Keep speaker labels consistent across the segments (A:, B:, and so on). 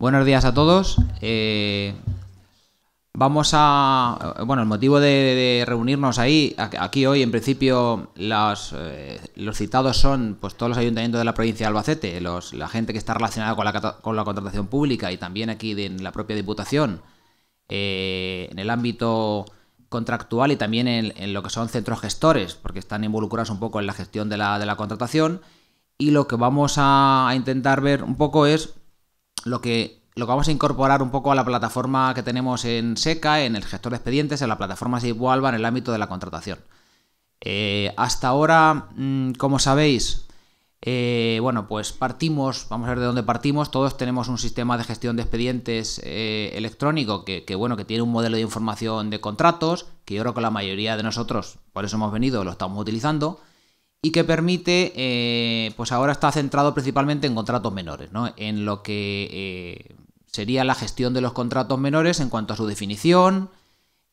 A: Buenos días a todos. Eh, vamos a. Bueno, el motivo de, reunirnos ahí, aquí hoy, en principio, eh, los, citados son pues, todos los ayuntamientos de la provincia de Albacete, la gente que está relacionada con la, contratación pública y también aquí en la propia Diputación, eh, en el ámbito contractual y también en, lo que son centros gestores, porque están involucrados un poco en la gestión de la, contratación. Y lo que vamos a intentar ver un poco es lo que, vamos a incorporar un poco a la plataforma que tenemos en SECA, en el gestor de expedientes, en la plataforma Sibwalba en el ámbito de la contratación. Eh, hasta ahora, mm, como sabéis, eh, bueno, pues partimos, vamos a ver de dónde partimos. Todos tenemos un sistema de gestión de expedientes eh, electrónico que, que, bueno, que tiene un modelo de información de contratos, que yo creo que la mayoría de nosotros, por eso hemos venido, lo estamos utilizando y que permite, eh, pues ahora está centrado principalmente en contratos menores, ¿no? en lo que eh, sería la gestión de los contratos menores en cuanto a su definición,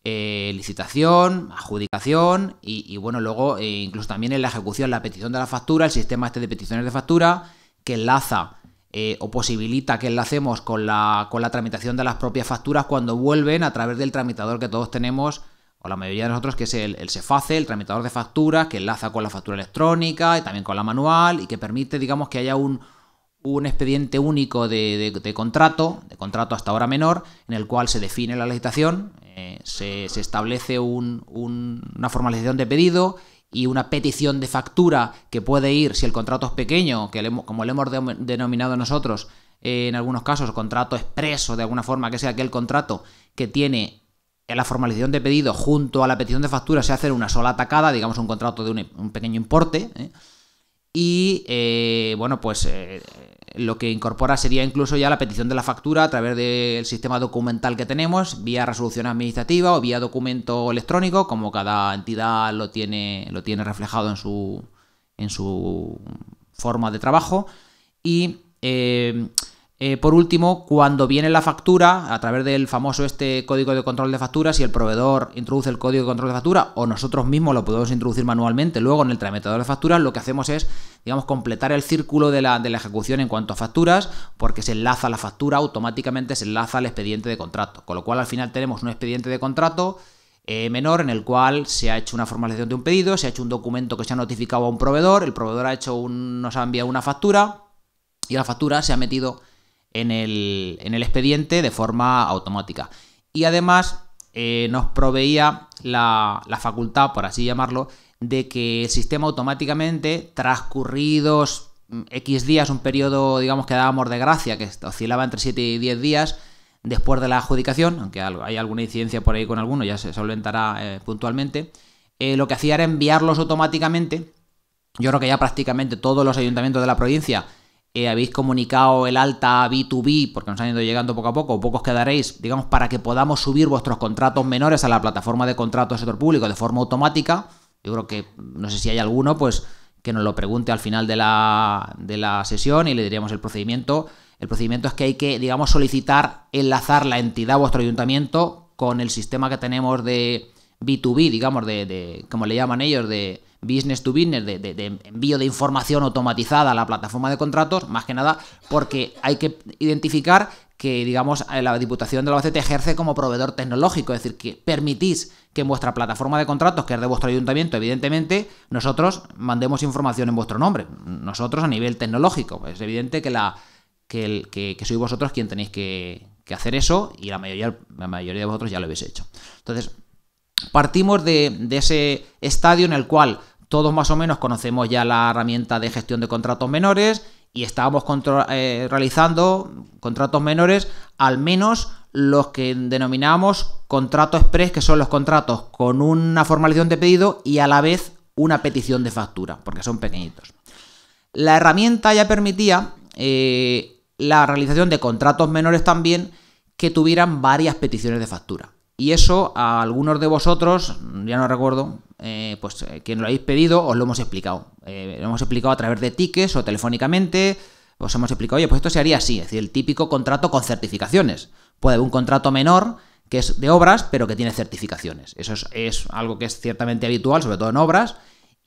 A: eh, licitación, adjudicación y, bueno, luego incluso también en la ejecución, la petición de la factura, el sistema este de peticiones de factura que enlaza o posibilita que enlacemos con la, con la tramitación de las propias facturas cuando vuelven a través del tramitador que todos tenemos o la mayoría de nosotros, que es el, el Ceface, el tramitador de facturas, que enlaza con la factura electrónica y también con la manual y que permite, digamos, que haya un, un expediente único de, contrato, de contrato hasta ahora menor, en el cual se define la licitación, eh, se, establece una formalización de pedido y una petición de factura que puede ir, si el contrato es pequeño, que como le hemos denominado nosotros, eh, en algunos casos, contrato expreso, de alguna forma, que sea aquel contrato que tiene en la formalización de pedido junto a la petición de factura se hace una sola atacada, digamos un contrato de un, pequeño importe. ¿eh? Y eh, bueno, pues eh, lo que incorpora sería incluso ya la petición de la factura a través del sistema documental que tenemos, vía resolución administrativa o vía documento electrónico, como cada entidad lo tiene, lo tiene reflejado en su, en su forma de trabajo. Y eh, por último, cuando viene la factura, a través del famoso este código de control de facturas, si el proveedor introduce el código de control de factura o nosotros mismos lo podemos introducir manualmente, luego en el tramitador de facturas lo que hacemos es, digamos, completar el círculo de la, ejecución en cuanto a facturas, porque se enlaza la factura, automáticamente se enlaza al expediente de contrato. Con lo cual al final tenemos un expediente de contrato eh, menor en el cual se ha hecho una formalización de un pedido, se ha hecho un documento que se ha notificado a un proveedor, el proveedor ha hecho un, nos ha enviado una factura y la factura se ha metido en el, expediente de forma automática. Y además eh, nos proveía la, facultad, por así llamarlo, de que el sistema automáticamente, transcurridos mm, X días, un periodo, digamos, que dábamos de gracia, que oscilaba entre 7 y 10 días, después de la adjudicación, aunque hay alguna incidencia por ahí con alguno, ya se solventará eh, puntualmente, eh, lo que hacía era enviarlos automáticamente. Yo creo que ya prácticamente todos los ayuntamientos de la provincia eh, habéis comunicado el alta B2B, porque nos han ido llegando poco a poco, pocos quedaréis, digamos, para que podamos subir vuestros contratos menores a la plataforma de contratos de sector público de forma automática. Yo creo que, no sé si hay alguno, pues que nos lo pregunte al final de la, sesión y le diríamos el procedimiento. El procedimiento es que hay que, digamos, solicitar enlazar la entidad, vuestro ayuntamiento, con el sistema que tenemos de B2B, digamos, de como le llaman ellos, de, business to business, de, envío de información automatizada a la plataforma de contratos, más que nada porque hay que identificar que, digamos, eh, la Diputación de la Albacete ejerce como proveedor tecnológico, es decir, que permitís que en vuestra plataforma de contratos, que es de vuestro ayuntamiento, evidentemente, nosotros mandemos información en vuestro nombre, nosotros a nivel tecnológico. Es evidente que, la, que, el, sois vosotros quien tenéis que, hacer eso y la mayoría, la mayoría de vosotros ya lo habéis hecho. Entonces, partimos de ese estadio en el cual todos más o menos conocemos ya la herramienta de gestión de contratos menores y estábamos eh, realizando contratos menores, al menos los que denominamos contratos express, que son los contratos con una formalización de pedido y a la vez una petición de factura, porque son pequeñitos. La herramienta ya permitía eh, la realización de contratos menores también que tuvieran varias peticiones de factura. Y eso a algunos de vosotros, ya no recuerdo, eh, pues eh, quien lo habéis pedido, os lo hemos explicado. Eh, lo hemos explicado a través de tickets o telefónicamente. Os hemos explicado, oye, pues esto se haría así, es decir, el típico contrato con certificaciones. Puede haber un contrato menor que es de obras, pero que tiene certificaciones. Eso es, algo que es ciertamente habitual, sobre todo en obras,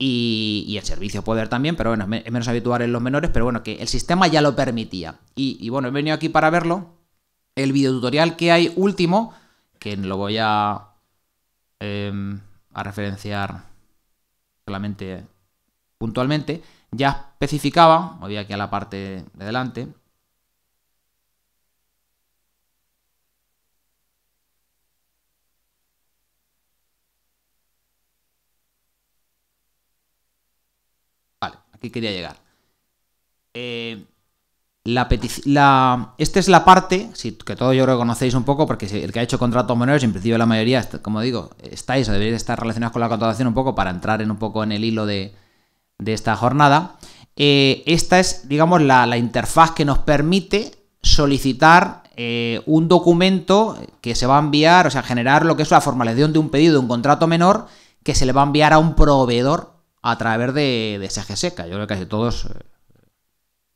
A: y, el servicio puede haber también, pero bueno, es menos habitual en los menores, pero bueno, que el sistema ya lo permitía. Y, bueno, he venido aquí para verlo. El videotutorial que hay último, que lo voy a... Em, referenciar solamente puntualmente, ya especificaba, voy aquí a la parte de delante, Vale, aquí quería llegar. Eh, esta es la parte, que todos yo creo que conocéis un poco, porque el que ha hecho contratos menores, en principio la mayoría, como digo, estáis o deberíais estar relacionados con la contratación un poco para entrar en un poco en el hilo de, esta jornada. Eh, esta es, digamos, la, interfaz que nos permite solicitar eh, un documento que se va a enviar, o sea, generar lo que es la formalización de un pedido de un contrato menor que se le va a enviar a un proveedor a través de, de SGSECA. Yo creo que casi todos eh,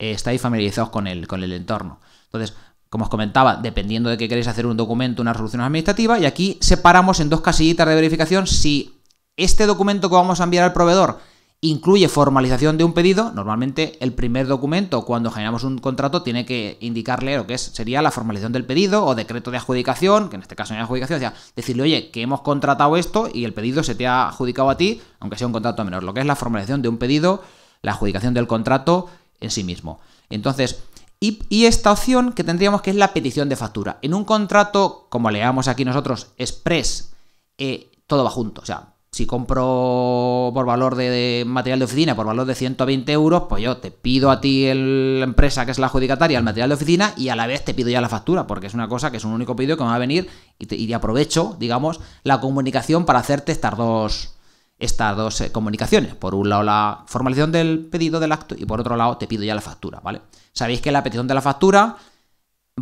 A: eh, estáis familiarizados con el, con el entorno. Entonces, como os comentaba, dependiendo de qué queréis hacer un documento, una resolución administrativa, y aquí separamos en dos casillitas de verificación si este documento que vamos a enviar al proveedor incluye formalización de un pedido. Normalmente el primer documento cuando generamos un contrato tiene que indicarle lo que sería la formalización del pedido o decreto de adjudicación, que en este caso no hay adjudicación, o sea, decirle, oye, que hemos contratado esto y el pedido se te ha adjudicado a ti, aunque sea un contrato menor. Lo que es la formalización de un pedido, la adjudicación del contrato en sí mismo. Entonces, y, esta opción que tendríamos que es la petición de factura. En un contrato, como leamos aquí nosotros, express, eh, todo va junto. O sea, si compro por valor de, material de oficina, por valor de 120 euros, pues yo te pido a ti, la empresa que es la adjudicataria, el material de oficina y a la vez te pido ya la factura, porque es una cosa que es un único pedido que me va a venir y, y aprovecho, digamos, la comunicación para hacerte estas dos, estas dos eh, comunicaciones. Por un lado la formalización del pedido del acto y por otro lado te pido ya la factura, ¿vale? Sabéis que la petición de la factura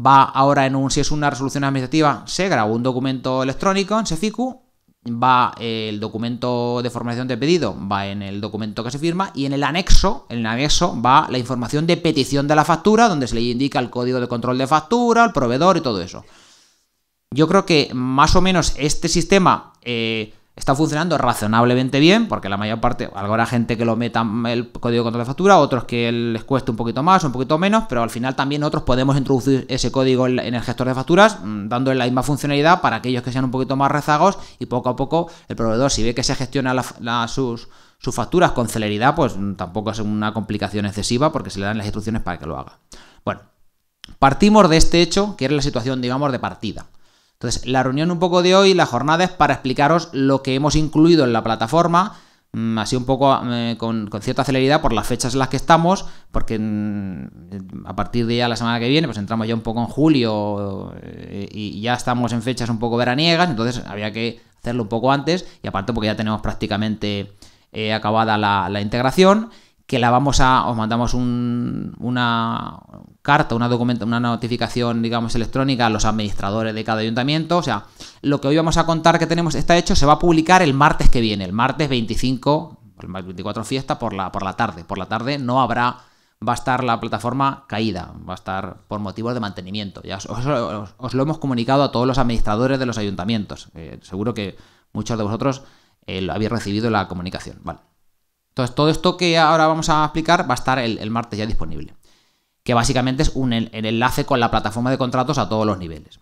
A: va ahora en un, si es una resolución administrativa, se graba un documento electrónico en Seficu, va eh, el documento de formalización de pedido, va en el documento que se firma y en el anexo, en el anexo va la información de petición de la factura, donde se le indica el código de control de factura, el proveedor y todo eso. Yo creo que más o menos este sistema... Eh, está funcionando razonablemente bien, porque la mayor parte, alguna gente que lo meta el código de control de factura, otros que les cueste un poquito más, un poquito menos, pero al final también otros podemos introducir ese código en el gestor de facturas, mm, dándole la misma funcionalidad para aquellos que sean un poquito más rezagos y poco a poco el proveedor, si ve que se gestiona sus, sus facturas con celeridad, pues mm, tampoco es una complicación excesiva porque se le dan las instrucciones para que lo haga. Bueno, partimos de este hecho, que era la situación, digamos, de partida. Entonces, la reunión un poco de hoy, la jornada es para explicaros lo que hemos incluido en la plataforma, mm, así un poco eh, con, cierta celeridad por las fechas en las que estamos, porque mm, a partir de ya la semana que viene, pues entramos ya un poco en julio eh, y ya estamos en fechas un poco veraniegas, entonces había que hacerlo un poco antes y aparte porque ya tenemos prácticamente eh, acabada la integración que la vamos a, os mandamos una carta, una, documenta, una notificación, digamos, electrónica a los administradores de cada ayuntamiento. O sea, lo que hoy vamos a contar que tenemos está hecho se va a publicar el martes que viene, el martes 25, el martes 24 fiesta por la, por la tarde. Por la tarde no habrá, va a estar la plataforma caída, va a estar por motivos de mantenimiento. Ya os, lo hemos comunicado a todos los administradores de los ayuntamientos. Eh, seguro que muchos de vosotros eh, lo habéis recibido la comunicación. Vale. Entonces, todo esto que ahora vamos a explicar va a estar el, martes ya disponible, que básicamente es un, el, enlace con la plataforma de contratos a todos los niveles.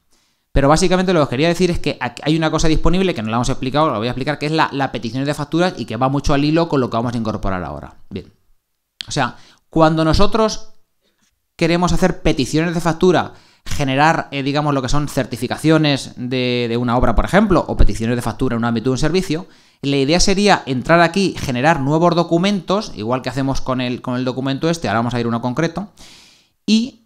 A: Pero básicamente lo que quería decir es que hay una cosa disponible que no la hemos explicado, la voy a explicar, que es la, petición de facturas y que va mucho al hilo con lo que vamos a incorporar ahora. Bien. O sea, cuando nosotros queremos hacer peticiones de factura, generar, eh, digamos, lo que son certificaciones de, de, una obra, por ejemplo, o peticiones de factura en un ámbito de un servicio, la idea sería entrar aquí, generar nuevos documentos, igual que hacemos con el, con el documento este, ahora vamos a ir uno concreto, y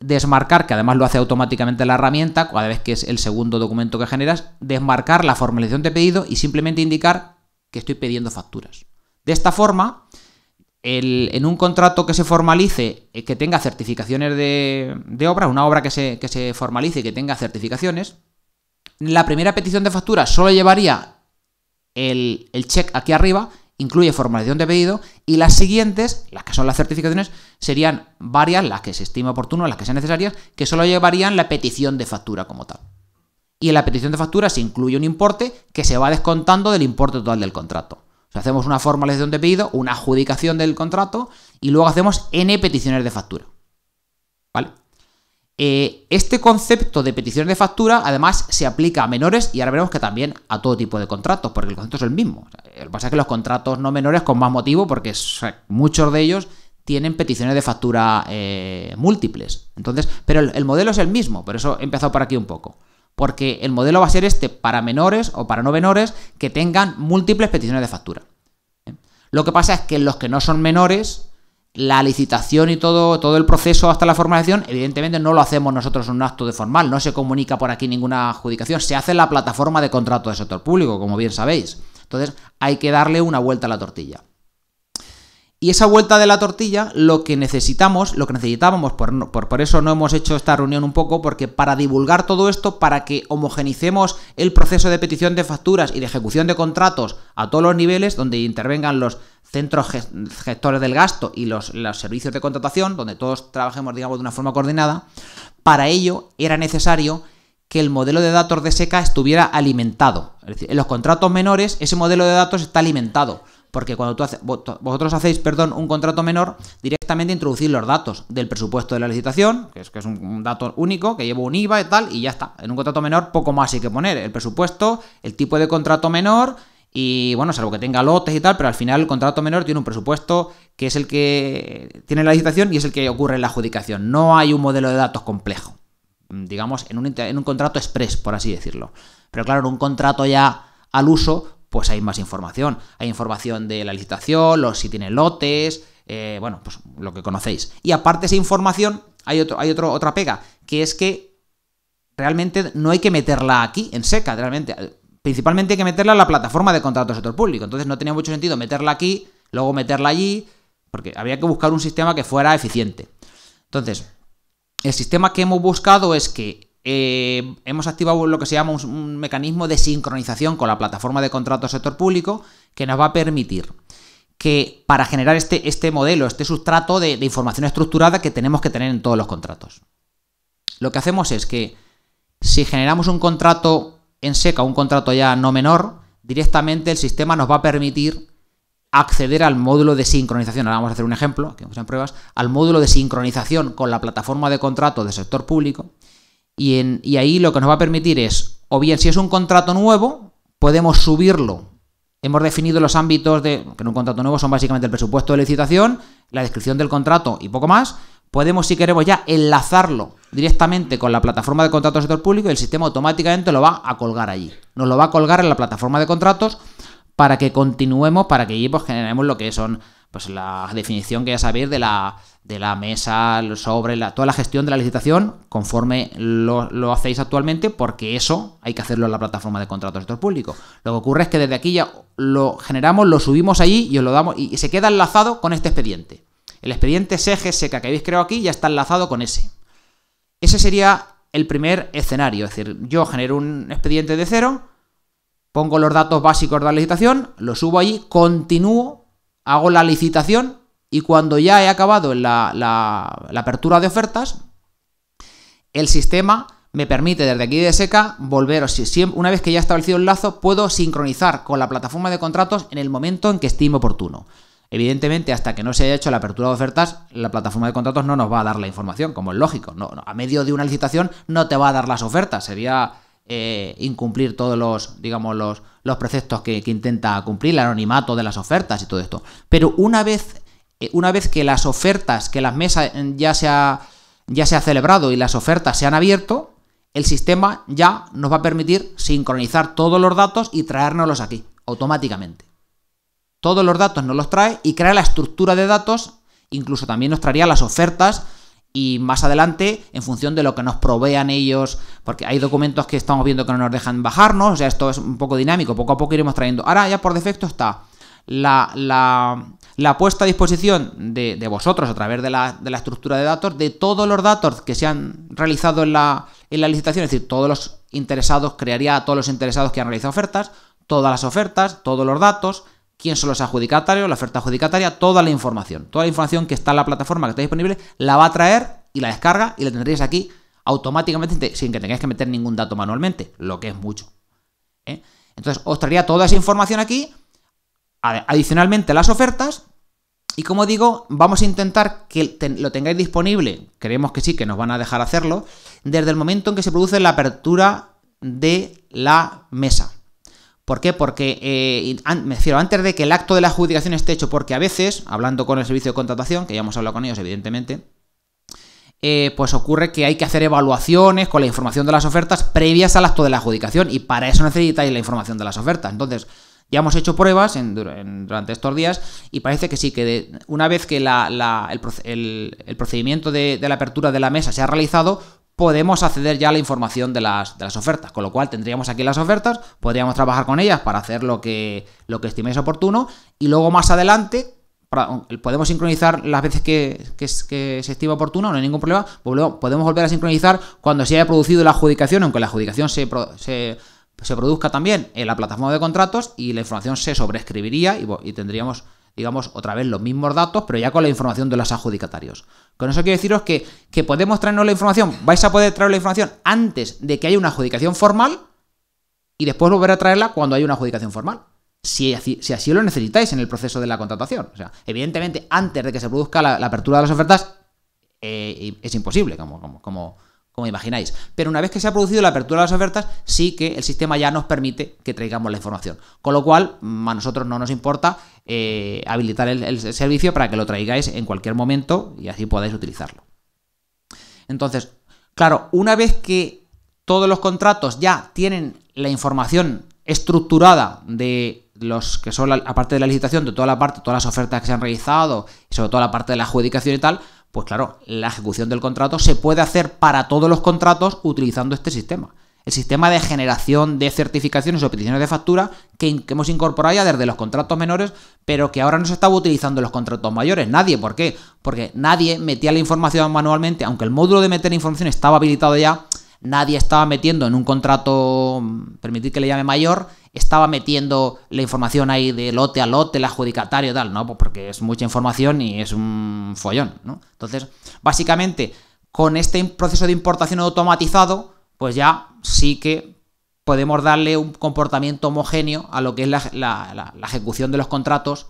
A: desmarcar, que además lo hace automáticamente la herramienta, cada vez que es el segundo documento que generas, desmarcar la formalización de pedido y simplemente indicar que estoy pidiendo facturas. De esta forma, en un contrato que se formalice, eh, que tenga certificaciones de, de obra, una obra que se, que se formalice y que tenga certificaciones, la primera petición de factura solo llevaría el, check aquí arriba incluye formalización de pedido y las siguientes, las que son las certificaciones, serían varias, las que se estima oportuno, las que sean necesarias, que solo llevarían la petición de factura como tal. Y en la petición de factura se incluye un importe que se va descontando del importe total del contrato. O sea, hacemos una formalización de pedido, una adjudicación del contrato y luego hacemos n peticiones de factura. ¿Vale? Eh, este concepto de peticiones de factura además se aplica a menores y ahora veremos que también a todo tipo de contratos, porque el concepto es el mismo. Eh, lo que pasa es que los contratos no menores con más motivo, porque muchos de ellos tienen peticiones de factura eh, múltiples. Entonces, pero el, modelo es el mismo, por eso he empezado por aquí un poco. Porque el modelo va a ser este para menores o para no menores que tengan múltiples peticiones de factura. Lo que pasa es que los que no son menores la licitación y todo, todo el proceso hasta la formalización, evidentemente no lo hacemos nosotros en un acto de formal, no se comunica por aquí ninguna adjudicación, se hace en la plataforma de contrato de sector público, como bien sabéis. Entonces hay que darle una vuelta a la tortilla. Y esa vuelta de la tortilla, lo que necesitamos, lo que necesitábamos, por, eso no hemos hecho esta reunión un poco, porque para divulgar todo esto, para que homogenicemos el proceso de petición de facturas y de ejecución de contratos a todos los niveles, donde intervengan los centros gestores del gasto y los, los servicios de contratación, donde todos trabajemos, digamos, de una forma coordinada, para ello era necesario que el modelo de datos de seca estuviera alimentado. Es decir, en los contratos menores ese modelo de datos está alimentado porque cuando tú vosotros hacéis, perdón, un contrato menor, directamente introducís los datos del presupuesto de la licitación, que es, que es un, dato único, que lleva un IVA y tal, y ya está. En un contrato menor poco más hay que poner, el presupuesto, el tipo de contrato menor, y bueno, salvo que tenga lotes y tal, pero al final el contrato menor tiene un presupuesto que es el que tiene la licitación y es el que ocurre en la adjudicación. No hay un modelo de datos complejo, digamos, en un, en un contrato express, por así decirlo. Pero claro, en un contrato ya al uso, pues hay más información. Hay información de la licitación, los si tiene lotes, eh, bueno, pues lo que conocéis. Y aparte de esa información, hay, hay otra pega, que es que realmente no hay que meterla aquí en seca, realmente. Principalmente hay que meterla en la plataforma de contratos de sector público. Entonces no tenía mucho sentido meterla aquí, luego meterla allí, porque había que buscar un sistema que fuera eficiente. Entonces, el sistema que hemos buscado es que eh, hemos activado lo que se llama un, mecanismo de sincronización con la plataforma de contrato sector público que nos va a permitir que para generar este, este modelo, este sustrato de, información estructurada que tenemos que tener en todos los contratos. Lo que hacemos es que si generamos un contrato en seca, un contrato ya no menor, directamente el sistema nos va a permitir acceder al módulo de sincronización. Ahora vamos a hacer un ejemplo, aquí en pruebas, al módulo de sincronización con la plataforma de contrato del sector público y, ahí lo que nos va a permitir es, o bien si es un contrato nuevo, podemos subirlo. Hemos definido los ámbitos de, que en un contrato nuevo son básicamente el presupuesto de licitación, la descripción del contrato y poco más. Podemos, si queremos ya, enlazarlo directamente con la plataforma de contratos del sector público y el sistema automáticamente lo va a colgar allí. Nos lo va a colgar en la plataforma de contratos para que continuemos, para que pues, generemos lo que son pues la definición que ya sabéis de la, de la mesa, sobre toda la gestión de la licitación conforme lo, hacéis actualmente, porque eso hay que hacerlo en la plataforma de contratos del sector público. Lo que ocurre es que desde aquí ya lo generamos, lo subimos allí y os lo damos y se queda enlazado con este expediente. El expediente SEGESECA que habéis creado aquí ya está enlazado con ese. Ese sería el primer escenario, es decir, yo genero un expediente de cero, pongo los datos básicos de la licitación, lo subo allí, continúo hago la licitación y cuando ya he acabado la, apertura de ofertas, el sistema me permite desde aquí de seca volver, una vez que ya he establecido el lazo, puedo sincronizar con la plataforma de contratos en el momento en que estime oportuno. Evidentemente, hasta que no se haya hecho la apertura de ofertas, la plataforma de contratos no nos va a dar la información, como es lógico. a medio de una licitación no te va a dar las ofertas, sería eh, incumplir todos los, digamos, los, preceptos que, intenta cumplir, el anonimato de las ofertas y todo esto. Pero una vez, eh, una vez que las ofertas, que las mesas eh, ya se, ha, ya se ha celebrado y las ofertas se han abierto, el sistema ya nos va a permitir sincronizar todos los datos y traérnoslos aquí, automáticamente. Todos los datos nos los trae y crea la estructura de datos, incluso también nos traería las ofertas y más adelante en función de lo que nos provean ellos, porque hay documentos que estamos viendo que no nos dejan bajarnos, o sea, esto es un poco dinámico, poco a poco iremos trayendo. Ahora ya por defecto está la, la, puesta a disposición de, de vosotros a través de la, de la, estructura de datos, de todos los datos que se han realizado en la, en la licitación, es decir, todos los interesados, crearía a todos los interesados que han realizado ofertas, todas las ofertas, todos los datos, quién son los adjudicatarios, la oferta adjudicataria, toda la información. Toda la información que está en la plataforma que está disponible la va a traer y la descarga y la tendríais aquí automáticamente sin que tengáis que meter ningún dato manualmente, lo que es mucho. ¿eh? Entonces os traería toda esa información aquí, adicionalmente las ofertas, y como digo, vamos a intentar que lo tengáis disponible, creemos que sí, que nos van a dejar hacerlo, desde el momento en que se produce la apertura de la mesa. ¿Por qué? Porque, eh, me refiero, antes de que el acto de la adjudicación esté hecho, porque a veces, hablando con el servicio de contratación, que ya hemos hablado con ellos, evidentemente, eh, pues ocurre que hay que hacer evaluaciones con la información de las ofertas previas al acto de la adjudicación, y para eso necesitáis la información de las ofertas. Entonces, ya hemos hecho pruebas durante estos días y parece que sí, que una vez que el, procedimiento de la apertura de la mesa se ha realizado, podemos acceder ya a la información de las, ofertas, con lo cual tendríamos aquí las ofertas, podríamos trabajar con ellas para hacer lo que, lo que estiméis oportuno y luego más adelante eh, podemos sincronizar las veces que, se estima oportuno, no hay ningún problema, pues podemos volver a sincronizar cuando se haya producido la adjudicación, aunque la adjudicación se, produzca también en la plataforma de contratos y la información se sobreescribiría y, y tendríamos digamos, otra vez los mismos datos, pero ya con la información de los adjudicatarios. Con eso quiero deciros que, podemos traernos la información, vais a poder traer la información antes de que haya una adjudicación formal y después volver a traerla cuando haya una adjudicación formal. Si así, si así lo necesitáis en el proceso de la contratación. O sea, evidentemente, antes de que se produzca la, apertura de las ofertas, eh, es imposible, como, como, como como imagináis. Pero una vez que se ha producido la apertura de las ofertas, sí que el sistema ya nos permite que traigamos la información. Con lo cual, mm, a nosotros no nos importa eh, habilitar el, servicio para que lo traigáis en cualquier momento y así podáis utilizarlo. Entonces, claro, una vez que todos los contratos ya tienen la información estructurada de los que son, aparte de la licitación, de toda la parte, todas las ofertas que se han realizado, sobre todo la parte de la adjudicación y tal, pues claro, la ejecución del contrato se puede hacer para todos los contratos utilizando este sistema. El sistema de generación de certificaciones o peticiones de factura que, hemos incorporado ya desde los contratos menores, pero que ahora no se estaba utilizando en los contratos mayores. Nadie, ¿por qué? Porque nadie metía la información manualmente, aunque el módulo de meter información estaba habilitado ya, nadie estaba metiendo en un contrato, mm, permitir que le llame mayor, estaba metiendo la información ahí de lote a lote, el adjudicatario y tal, ¿no? Pues porque es mucha información y es un follón, ¿no? Entonces, básicamente, con este proceso de importación automatizado, pues ya sí que podemos darle un comportamiento homogéneo a lo que es la, ejecución de los contratos,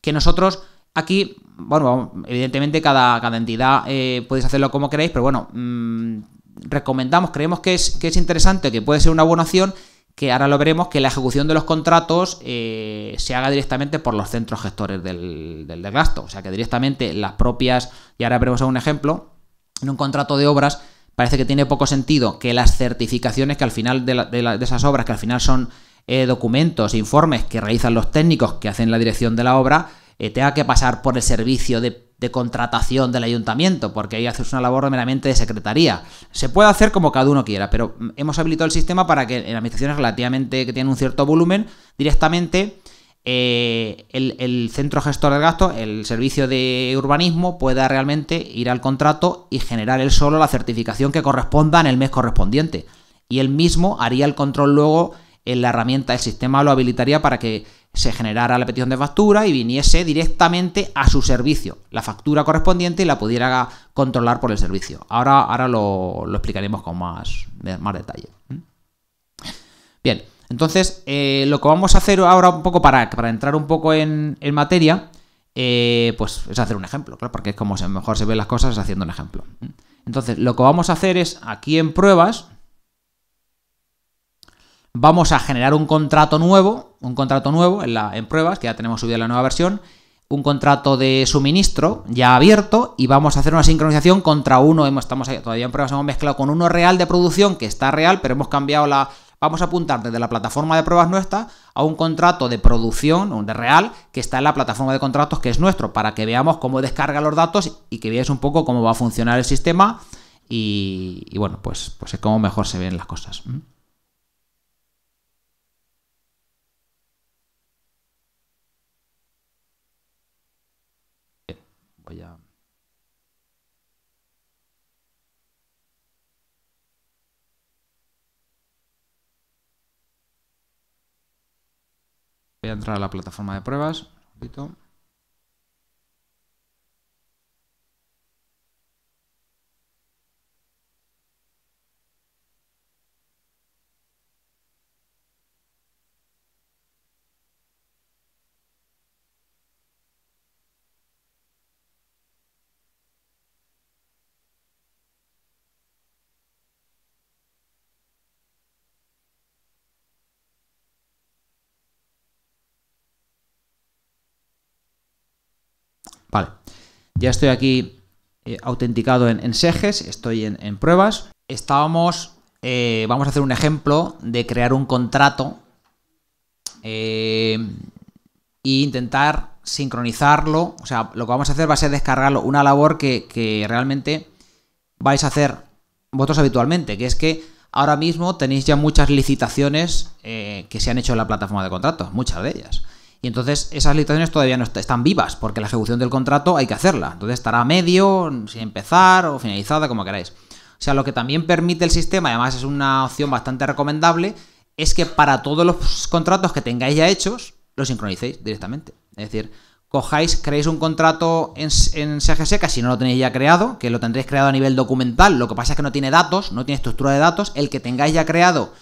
A: que nosotros aquí, bueno, evidentemente cada, cada entidad eh, podéis hacerlo como queréis, pero bueno, mm, recomendamos, creemos que es, que es interesante, que puede ser una buena opción, que ahora lo veremos, que la ejecución de los contratos eh, se haga directamente por los centros gestores del, gasto. O sea que directamente las propias, y ahora veremos un ejemplo, en un contrato de obras parece que tiene poco sentido que las certificaciones que al final de, esas obras, que al final son eh, documentos, e informes que realizan los técnicos que hacen la dirección de la obra, eh, tenga que pasar por el servicio de de contratación del ayuntamiento, porque ahí haces una labor meramente de secretaría. Se puede hacer como cada uno quiera, pero hemos habilitado el sistema para que en administraciones relativamente que tienen un cierto volumen, directamente eh, el, centro gestor del gasto, el servicio de urbanismo, pueda realmente ir al contrato y generar él solo la certificación que corresponda en el mes correspondiente. Y él mismo haría el control luego en la herramienta, del sistema lo habilitaría para que se generara la petición de factura y viniese directamente a su servicio la factura correspondiente y la pudiera controlar por el servicio. Ahora, ahora lo, explicaremos con más, más detalle. Bien, entonces eh, lo que vamos a hacer ahora un poco para, entrar un poco en, materia, eh, pues es hacer un ejemplo, claro, porque es como mejor se ven las cosas haciendo un ejemplo. Entonces lo que vamos a hacer es aquí en pruebas, vamos a generar un contrato nuevo, un contrato nuevo en, pruebas, que ya tenemos subida la nueva versión, un contrato de suministro ya abierto y vamos a hacer una sincronización contra uno, estamos todavía en pruebas, hemos mezclado con uno real de producción, que está real, pero hemos cambiado la... Vamos a apuntar desde la plataforma de pruebas nuestra a un contrato de producción, de real, que está en la plataforma de contratos que es nuestro, para que veamos cómo descarga los datos y que veáis un poco cómo va a funcionar el sistema y, bueno, pues, pues es como mejor se ven las cosas. a entrar a la plataforma de pruebas. Vale, ya estoy aquí eh, autenticado en, estoy en, pruebas. Estábamos, eh, vamos a hacer un ejemplo de crear un contrato eh, e intentar sincronizarlo. O sea, lo que vamos a hacer va a ser descargarlo, una labor que, realmente vais a hacer vosotros habitualmente, que es que ahora mismo tenéis ya muchas licitaciones que se han hecho en la plataforma de contratos, muchas de ellas. Y entonces esas licitaciones todavía no están vivas, porque la ejecución del contrato hay que hacerla. Entonces estará a medio, sin empezar o finalizada, como queráis. O sea, lo que también permite el sistema, además es una opción bastante recomendable, es que para todos los contratos que tengáis ya hechos, los sincronicéis directamente. Es decir, cojáis, creéis un contrato en, en si no lo tenéis ya creado, que lo tendréis creado a nivel documental, lo que pasa es que no tiene datos, no tiene estructura de datos, el que tengáis ya creado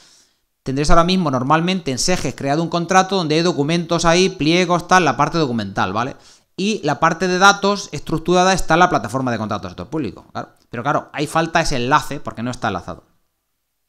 A: tendréis ahora mismo normalmente en Seges creado un contrato donde hay documentos ahí, pliegos, tal, la parte documental, ¿vale? Y la parte de datos estructurada está en la plataforma de contratos de sector público, claro. Pero claro, hay falta ese enlace porque no está enlazado.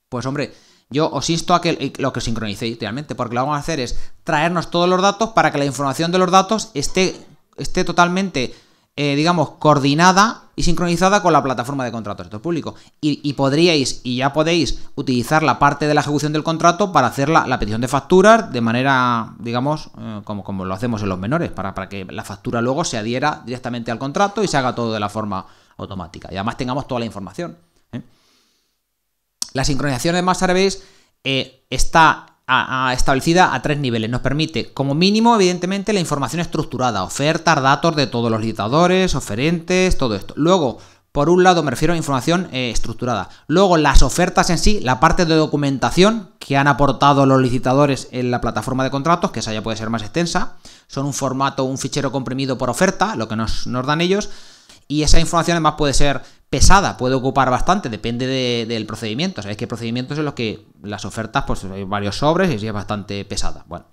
A: Pues hombre, yo os insto a que lo que sincronicéis realmente, porque lo que vamos a hacer es traernos todos los datos para que la información de los datos esté, esté totalmente eh, digamos, coordinada y sincronizada con la plataforma de contratos de sector público. Y, podríais, y ya podéis, utilizar la parte de la ejecución del contrato para hacer la, petición de facturas de manera, digamos, eh, como, como lo hacemos en los menores, para, para que la factura luego se adhiera directamente al contrato y se haga todo de la forma automática. Y además tengamos toda la información. ¿eh? La sincronización de Master está establecida a tres niveles. Nos permite, como mínimo, evidentemente, la información estructurada, ofertas, datos de todos los licitadores, oferentes, todo esto. Luego, por un lado me refiero a información eh, estructurada. Luego las ofertas en sí, la parte de documentación que han aportado los licitadores en la plataforma de contratos, que esa ya puede ser más extensa. Son un formato, un fichero comprimido por oferta, lo que nos, nos dan ellos. Y esa información además puede ser pesada, puede ocupar bastante, depende del procedimiento. Sabéis que procedimientos en los que las ofertas, pues hay varios sobres y es bastante pesada. Bueno.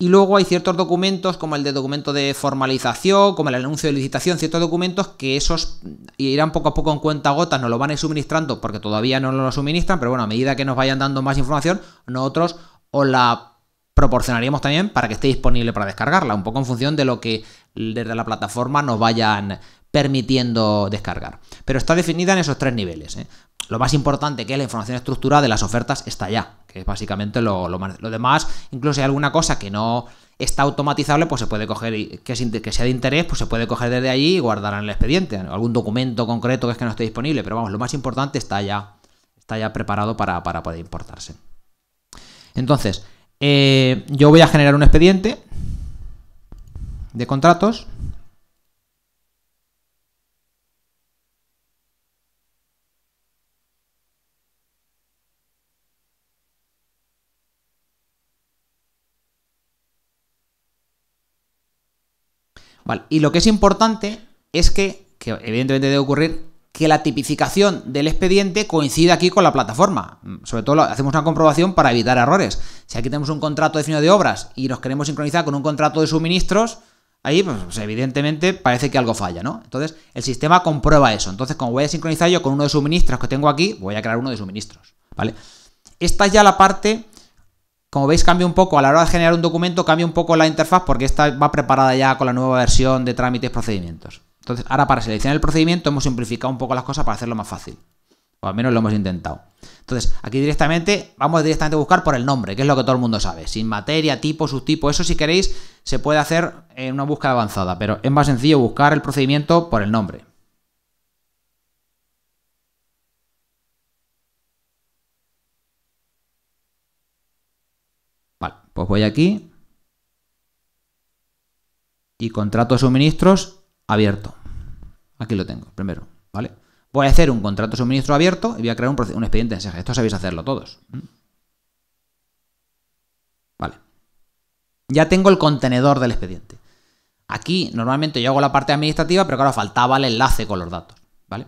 A: Y luego hay ciertos documentos, como el de documento de formalización, como el anuncio de licitación, ciertos documentos que esos irán poco a poco en cuenta gotas, nos lo van a ir suministrando porque todavía no nos lo suministran, pero bueno, a medida que nos vayan dando más información, nosotros os la proporcionaríamos también para que esté disponible para descargarla, un poco en función de lo que desde la plataforma nos vayan permitiendo descargar. Pero está definida en esos tres niveles. ¿eh? Lo más importante que es la información estructurada de las ofertas está ya, que es básicamente lo, demás. Incluso hay alguna cosa que no está automatizable, pues se puede coger, y, que, sea de interés, pues se puede coger desde allí y guardar en el expediente. Algún documento concreto que es que no esté disponible, pero vamos, lo más importante está ya, está ya preparado para, poder importarse. Entonces, eh, yo voy a generar un expediente de contratos Y lo que es importante es que, que evidentemente debe ocurrir, que la tipificación del expediente coincida aquí con la plataforma. Mm, sobre todo hacemos una comprobación para evitar errores. Si aquí tenemos un contrato de fin de obras y nos queremos sincronizar con un contrato de suministros, ahí pues, pues, evidentemente parece que algo falla, ¿no? Entonces el sistema comprueba eso. Entonces como voy a sincronizar yo con uno de suministros que tengo aquí, voy a crear uno de suministros, ¿vale? Esta es ya la parte como veis cambia un poco, a la hora de generar un documento cambia un poco la interfaz porque esta va preparada ya con la nueva versión de trámites procedimientos. Entonces ahora para seleccionar el procedimiento hemos simplificado un poco las cosas para hacerlo más fácil. O al menos lo hemos intentado. Entonces, aquí directamente, vamos directamente a buscar por el nombre, que es lo que todo el mundo sabe. Sin materia, tipo, subtipo, eso si queréis se puede hacer en una búsqueda avanzada, pero es más sencillo buscar el procedimiento por el nombre. Pues voy aquí y contrato de suministros abierto. Aquí lo tengo, primero, ¿vale? Voy a hacer un contrato de suministro abierto y voy a crear un, expediente en Esto sabéis hacerlo todos. ¿Mm? Vale. Ya tengo el contenedor del expediente. Aquí normalmente yo hago la parte administrativa, pero ahora faltaba el enlace con los datos, ¿vale?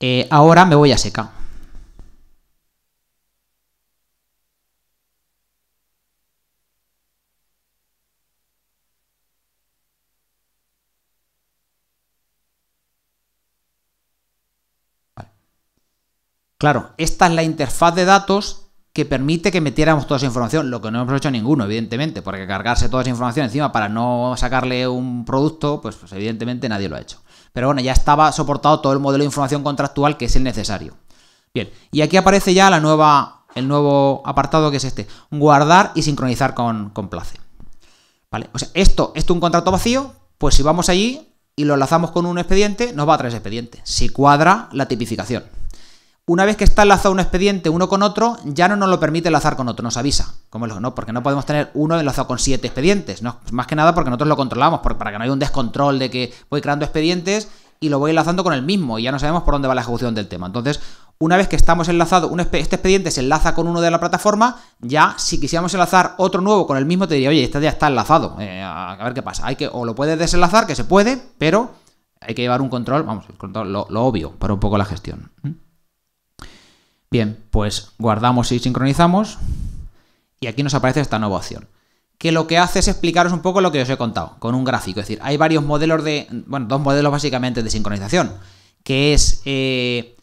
A: Eh, ahora me voy a secar Claro, esta es la interfaz de datos que permite que metiéramos toda esa información, lo que no hemos hecho ninguno, evidentemente, porque cargarse toda esa información encima para no sacarle un producto, pues, pues, evidentemente nadie lo ha hecho. Pero bueno, ya estaba soportado todo el modelo de información contractual que es el necesario. Bien, y aquí aparece ya la nueva, el nuevo apartado que es este, guardar y sincronizar con, con Place. Vale, o sea, esto, esto es un contrato vacío, pues si vamos allí y lo enlazamos con un expediente, nos va a traer ese expediente, si cuadra la tipificación. Una vez que está enlazado un expediente uno con otro, ya no nos lo permite enlazar con otro, nos avisa. ¿Cómo lo, no? Porque no podemos tener uno enlazado con siete expedientes, ¿no? más que nada porque nosotros lo controlamos, para que no haya un descontrol de que voy creando expedientes y lo voy enlazando con el mismo y ya no sabemos por dónde va la ejecución del tema. Entonces, una vez que estamos enlazados, este expediente se enlaza con uno de la plataforma, ya si quisiéramos enlazar otro nuevo con el mismo, te diría, oye, este ya está enlazado, eh, a ver qué pasa. Hay que, o lo puedes desenlazar, que se puede, pero hay que llevar un control, vamos, control, lo, obvio, para un poco la gestión. ¿Mm? Bien, pues guardamos y sincronizamos. Y aquí nos aparece esta nueva opción. Que lo que hace es explicaros un poco lo que os he contado, con un gráfico. Es decir, hay varios modelos de. Bueno, dos modelos básicamente de sincronización. Que es. Eh,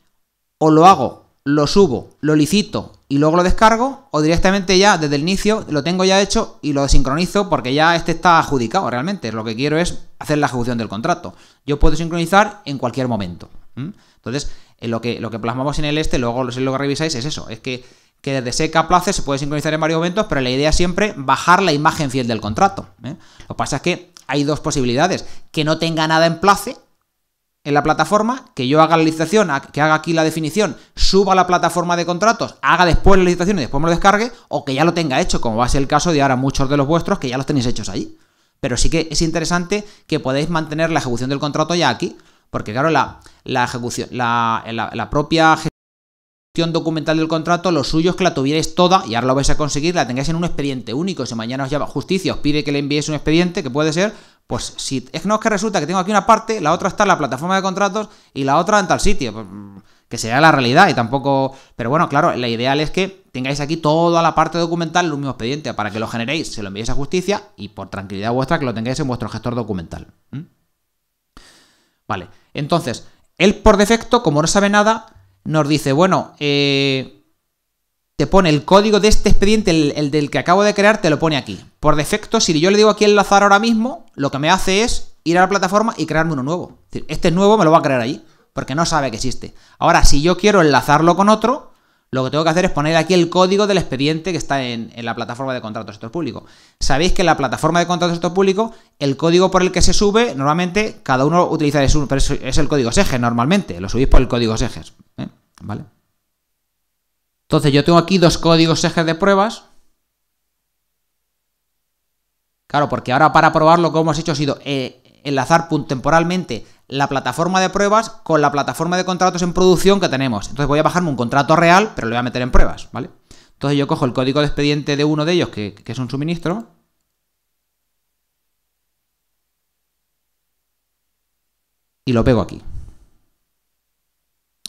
A: o lo hago, lo subo, lo licito y luego lo descargo. O directamente ya desde el inicio lo tengo ya hecho y lo sincronizo porque ya este está adjudicado realmente. Lo que quiero es hacer la ejecución del contrato. Yo puedo sincronizar en cualquier momento. Entonces, eh, lo, que, plasmamos en el este, luego si lo revisáis, es eso, es que, desde seca place se puede sincronizar en varios momentos, pero la idea es siempre bajar la imagen fiel del contrato. ¿eh? Lo que pasa es que hay dos posibilidades, que no tenga nada en place en la plataforma, que yo haga la licitación, que haga aquí la definición, suba a la plataforma de contratos, haga después la licitación y después me lo descargue, o que ya lo tenga hecho, como va a ser el caso de ahora muchos de los vuestros que ya los tenéis hechos ahí. Pero sí que es interesante que podáis mantener la ejecución del contrato ya aquí, porque claro, la, ejecución, la, propia gestión documental del contrato, lo suyo es que la tuvierais toda y ahora lo vais a conseguir, la tengáis en un expediente único. Si mañana os llama justicia, os pide que le enviéis un expediente, que puede ser, pues si es que no es que resulta que tengo aquí una parte, la otra está en la plataforma de contratos y la otra en tal sitio. Pues, mm, que sea la realidad y tampoco. Pero bueno, claro, la ideal es que tengáis aquí toda la parte documental en un mismo expediente para que lo generéis, se lo enviéis a justicia y por tranquilidad vuestra que lo tengáis en vuestro gestor documental. Vale, entonces, él por defecto, como no sabe nada, nos dice, bueno, eh, te pone el código de este expediente, el, del que acabo de crear, te lo pone aquí. Por defecto, si yo le digo aquí enlazar ahora mismo, lo que me hace es ir a la plataforma y crearme uno nuevo. Es este nuevo me lo va a crear ahí, porque no sabe que existe. Ahora, si yo quiero enlazarlo con otro, lo que tengo que hacer es poner aquí el código del expediente que está en, la plataforma de contratos de sector público. Sabéis que en la plataforma de contratos de sector público, el código por el que se sube, normalmente cada uno utiliza es, es el código SEGES e e, normalmente, lo subís por el código SEGES. E ¿eh? ¿Vale? Entonces yo tengo aquí dos códigos SEGES de pruebas. Claro, porque ahora para probarlo, como hemos hecho, ha sido eh, enlazar temporalmente la plataforma de pruebas con la plataforma de contratos en producción que tenemos. Entonces voy a bajarme un contrato real, pero lo voy a meter en pruebas, ¿vale? Entonces yo cojo el código de expediente de uno de ellos, que, es un suministro. Y lo pego aquí.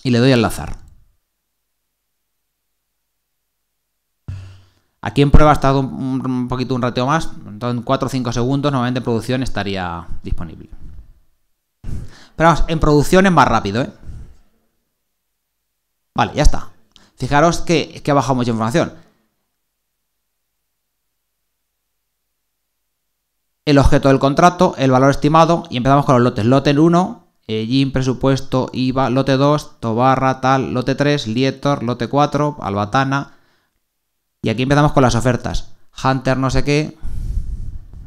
A: Y le doy a enlazar. Aquí en prueba ha estado un, poquito un rateo más, en 4 o 5 segundos, normalmente en producción estaría disponible. Pero vamos, en producción es más rápido, ¿eh? Vale, ya está. Fijaros que, que ha bajado mucha información. El objeto del contrato, el valor estimado, y empezamos con los lotes. Lote 1, eh, Jim presupuesto, IVA, lote 2, Tobarra, tal, lote 3, Lietor, lote 4, Albatana. Y aquí empezamos con las ofertas. Hunter no sé qué,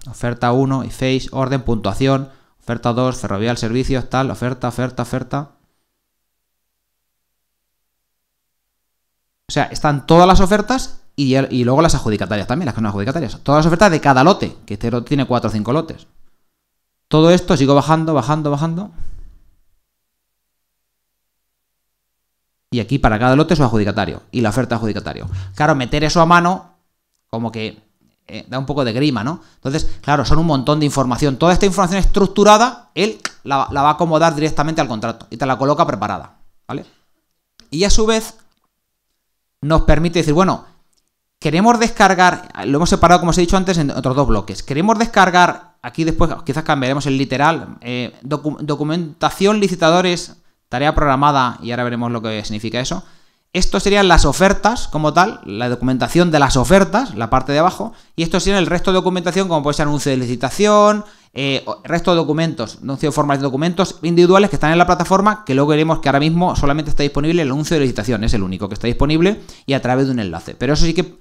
A: oferta 1, y face, orden, puntuación, oferta 2, ferrovial, servicios, tal, oferta, oferta, oferta. O sea, están todas las ofertas y, luego las adjudicatarias también, las que no adjudicatarias. Todas las ofertas de cada lote, que este lote tiene 4 o 5 lotes. Todo esto sigo bajando, bajando, bajando. Y aquí para cada lote su adjudicatario y la oferta adjudicatario. Claro, meter eso a mano, como que eh, da un poco de grima, ¿no? Entonces, claro, son un montón de información. Toda esta información estructurada, él la, va a acomodar directamente al contrato y te la coloca preparada, ¿vale? Y a su vez, nos permite decir, bueno, queremos descargar, lo hemos separado como os he dicho antes en otros dos bloques, queremos descargar, aquí después quizás cambiaremos el literal, eh, documentación licitadores, tarea programada, y ahora veremos lo que significa eso, esto serían las ofertas como tal, la documentación de las ofertas, la parte de abajo, y esto sería el resto de documentación como puede ser anuncio de licitación, eh, resto de documentos, anuncio de formas de documentos individuales que están en la plataforma, que luego veremos que ahora mismo solamente está disponible el anuncio de licitación, es el único que está disponible y a través de un enlace. Pero eso sí que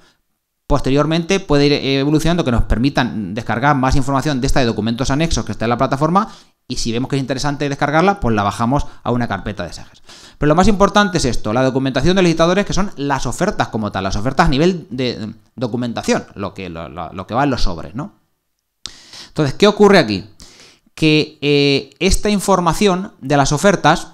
A: posteriormente puede ir evolucionando que nos permitan descargar más información de esta de documentos anexos que está en la plataforma y si vemos que es interesante descargarla, pues la bajamos a una carpeta de Sager. Pero lo más importante es esto, la documentación de licitadores, que son las ofertas como tal, las ofertas a nivel de documentación, lo que, lo, lo que va en los sobres, ¿no? Entonces, ¿qué ocurre aquí? Que eh, esta información de las ofertas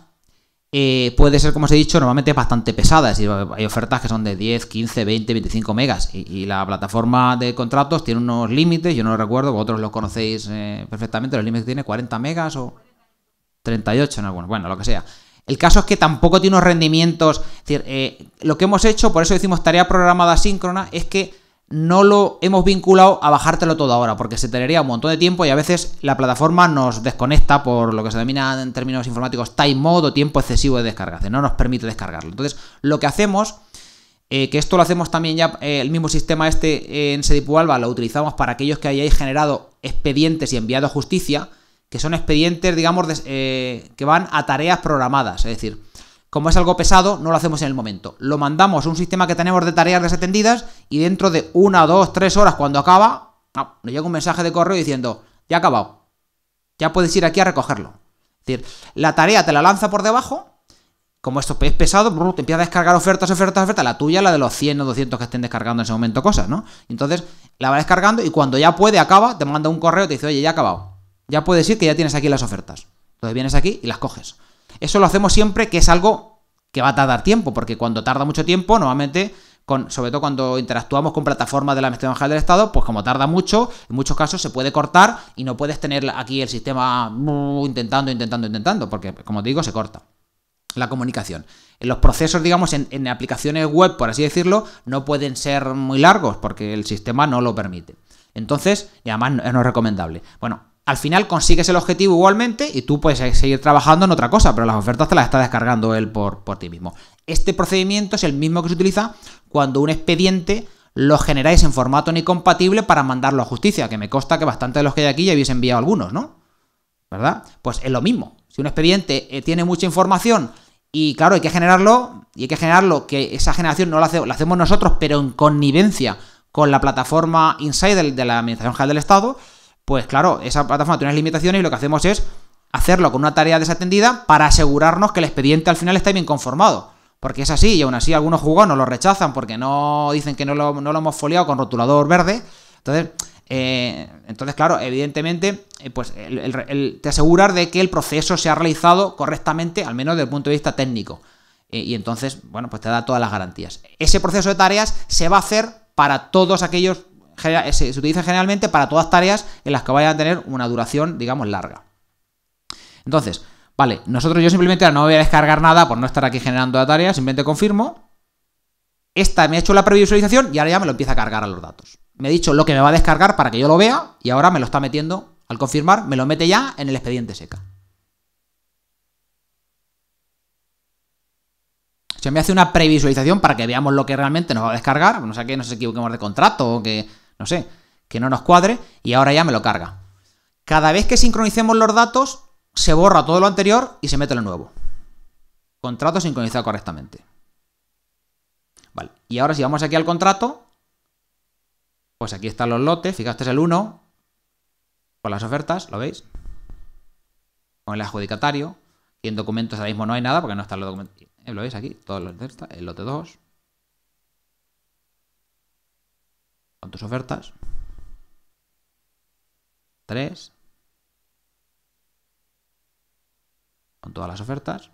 A: eh, puede ser, como os he dicho, normalmente bastante pesada. hay ofertas que son de 10, 15, 20, 25 megas. Y, la plataforma de contratos tiene unos límites, yo no lo recuerdo, vosotros lo conocéis eh, perfectamente, los límites tiene 40 megas o 38 en algunos, bueno, lo que sea. El caso es que tampoco tiene unos rendimientos. Es decir, eh, lo que hemos hecho, por eso decimos tarea programada síncrona, es que no lo hemos vinculado a bajártelo todo ahora, porque se tenería un montón de tiempo y a veces la plataforma nos desconecta por lo que se denomina en términos informáticos time mode o tiempo excesivo de descarga, no nos permite descargarlo. Entonces, lo que hacemos, eh, que esto lo hacemos también ya, eh, el mismo sistema este eh, en Sedipualba lo utilizamos para aquellos que hayáis generado expedientes y enviado a justicia, que son expedientes, digamos, que van a tareas programadas, es decir, como es algo pesado, no lo hacemos en el momento. Lo mandamos a un sistema que tenemos de tareas desatendidas y dentro de una, dos, tres horas cuando acaba, nos llega un mensaje de correo diciendo, ya ha acabado. Ya puedes ir aquí a recogerlo. Es decir, la tarea te la lanza por debajo. Como esto es pesado, te empieza a descargar ofertas, ofertas, ofertas. La tuya, la de los 100 o 200 que estén descargando en ese momento cosas, ¿no? Entonces, la va descargando y cuando ya puede, acaba, te manda un correo, te dice, oye, ya ha acabado. Ya puedes ir que ya tienes aquí las ofertas. Entonces vienes aquí y las coges. Eso lo hacemos siempre que es algo que va a tardar tiempo, porque cuando tarda mucho tiempo, normalmente sobre todo cuando interactuamos con plataformas de la Administración General del Estado, pues como tarda mucho, en muchos casos se puede cortar y no puedes tener aquí el sistema intentando, intentando, intentando, porque como te digo, se corta la comunicación. En los procesos, digamos, en, en aplicaciones web, por así decirlo, no pueden ser muy largos porque el sistema no lo permite. Entonces, y además no es recomendable. Bueno, al final consigues el objetivo igualmente y tú puedes seguir trabajando en otra cosa, pero las ofertas te las está descargando él por, ti mismo. Este procedimiento es el mismo que se utiliza cuando un expediente lo generáis en formato ni compatible para mandarlo a justicia, que me consta que bastante de los que hay aquí ya habéis enviado algunos, ¿no? ¿Verdad? Pues es lo mismo. Si un expediente eh, tiene mucha información y claro, hay que generarlo, y hay que generarlo, que esa generación no la, hacemos nosotros, pero en connivencia con la plataforma Inside de la Administración General del Estado, pues claro, esa plataforma tiene unas limitaciones y lo que hacemos es hacerlo con una tarea desatendida para asegurarnos que el expediente al final está bien conformado. Porque es así, y aún así algunos no lo rechazan porque no dicen que no lo, hemos foliado con rotulador verde. Entonces, eh, entonces claro, evidentemente, eh, pues te asegurar de que el proceso se ha realizado correctamente, al menos desde el punto de vista técnico. Eh, y entonces, bueno, pues te da todas las garantías. Ese proceso de tareas se va a hacer para todos aquellos eh, se, utiliza generalmente para todas tareas en las que vayan a tener una duración, digamos, larga. Entonces, vale, nosotros yo simplemente no voy a descargar nada por no estar aquí generando la tarea, simplemente confirmo. Esta me ha hecho la previsualización y ahora ya me lo empieza a cargar a los datos. Me ha dicho lo que me va a descargar para que yo lo vea y ahora me lo está metiendo, al confirmar, me lo mete ya en el expediente seca. Se me hace una previsualización para que veamos lo que realmente nos va a descargar, no sé que nos equivoquemos de contrato o que no sé, que no nos cuadre y ahora ya me lo carga. Cada vez que sincronicemos los datos, se borra todo lo anterior y se mete lo nuevo. Contrato sincronizado correctamente. Vale, y ahora si vamos aquí al contrato, pues aquí están los lotes, fijaos, este es el 1, con las ofertas, ¿lo veis? Con el adjudicatario, y en documentos ahora mismo no hay nada porque no están los documentos. ¿Eh? ¿Lo veis aquí? Todos el lote 2. con tus ofertas. 3 con todas las ofertas.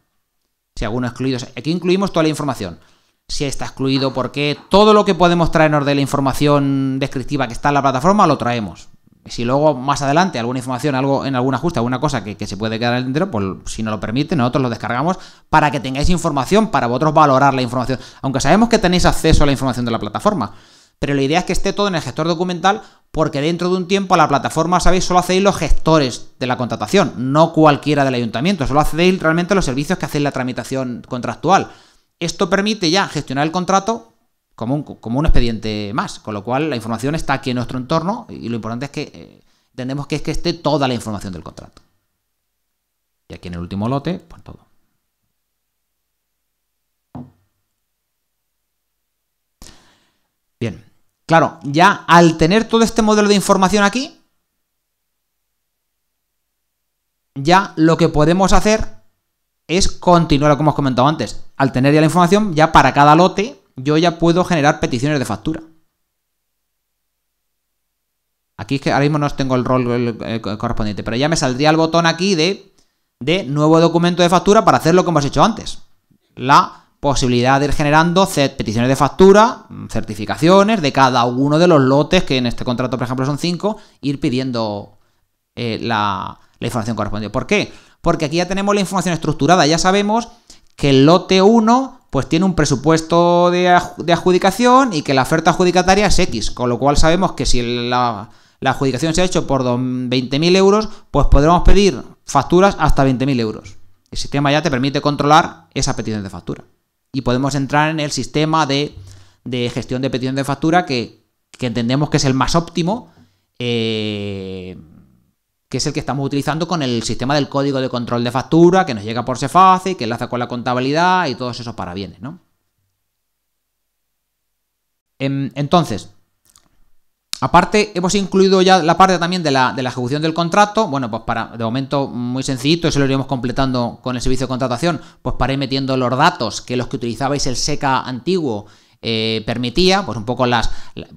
A: Si alguno excluido, aquí incluimos toda la información. Si está excluido, por qué, todo lo que podemos traernos de la información descriptiva que está en la plataforma lo traemos. Si luego más adelante alguna información, algo en algún ajuste, alguna cosa que, se puede quedar en el entero, pues si no lo permite, nosotros lo descargamos para que tengáis información, para vosotros valorar la información. Aunque sabemos que tenéis acceso a la información de la plataforma pero la idea es que esté todo en el gestor documental porque dentro de un tiempo a la plataforma, sabéis, solo hacéis los gestores de la contratación, no cualquiera del ayuntamiento, solo hacéis realmente los servicios que hacéis la tramitación contractual. Esto permite ya gestionar el contrato como un, como un expediente más, con lo cual la información está aquí en nuestro entorno y lo importante es que eh, tenemos que es que esté toda la información del contrato. Y aquí en el último lote, pues todo. Bien, Claro, ya al tener todo este modelo de información aquí, ya lo que podemos hacer es continuar, como hemos comentado antes. Al tener ya la información, ya para cada lote, yo ya puedo generar peticiones de factura. Aquí es que ahora mismo no tengo el rol correspondiente, pero ya me saldría el botón aquí de, de nuevo documento de factura para hacer lo que hemos hecho antes. La posibilidad de ir generando peticiones de factura, mm, certificaciones de cada uno de los lotes, que en este contrato, por ejemplo, son 5, ir pidiendo eh, la, información correspondiente. ¿Por qué? Porque aquí ya tenemos la información estructurada, ya sabemos que el lote 1 pues tiene un presupuesto de, adjudicación y que la oferta adjudicataria es X, con lo cual sabemos que si la, la adjudicación se ha hecho por 20.000 euros, pues podremos pedir facturas hasta 20.000 euros. El sistema ya te permite controlar esa petición de factura y podemos entrar en el sistema de, gestión de petición de factura que, entendemos que es el más óptimo, eh, que es el que estamos utilizando con el sistema del código de control de factura que nos llega por y que enlaza con la contabilidad y todos esos parabienes, ¿no? Em, entonces, Aparte, hemos incluido ya la parte también de la, ejecución del contrato. Bueno, pues para, de momento, muy sencillito, eso lo iremos completando con el servicio de contratación, pues para ir metiendo los datos que los que utilizabais el SECA antiguo eh, permitía, pues un poco las.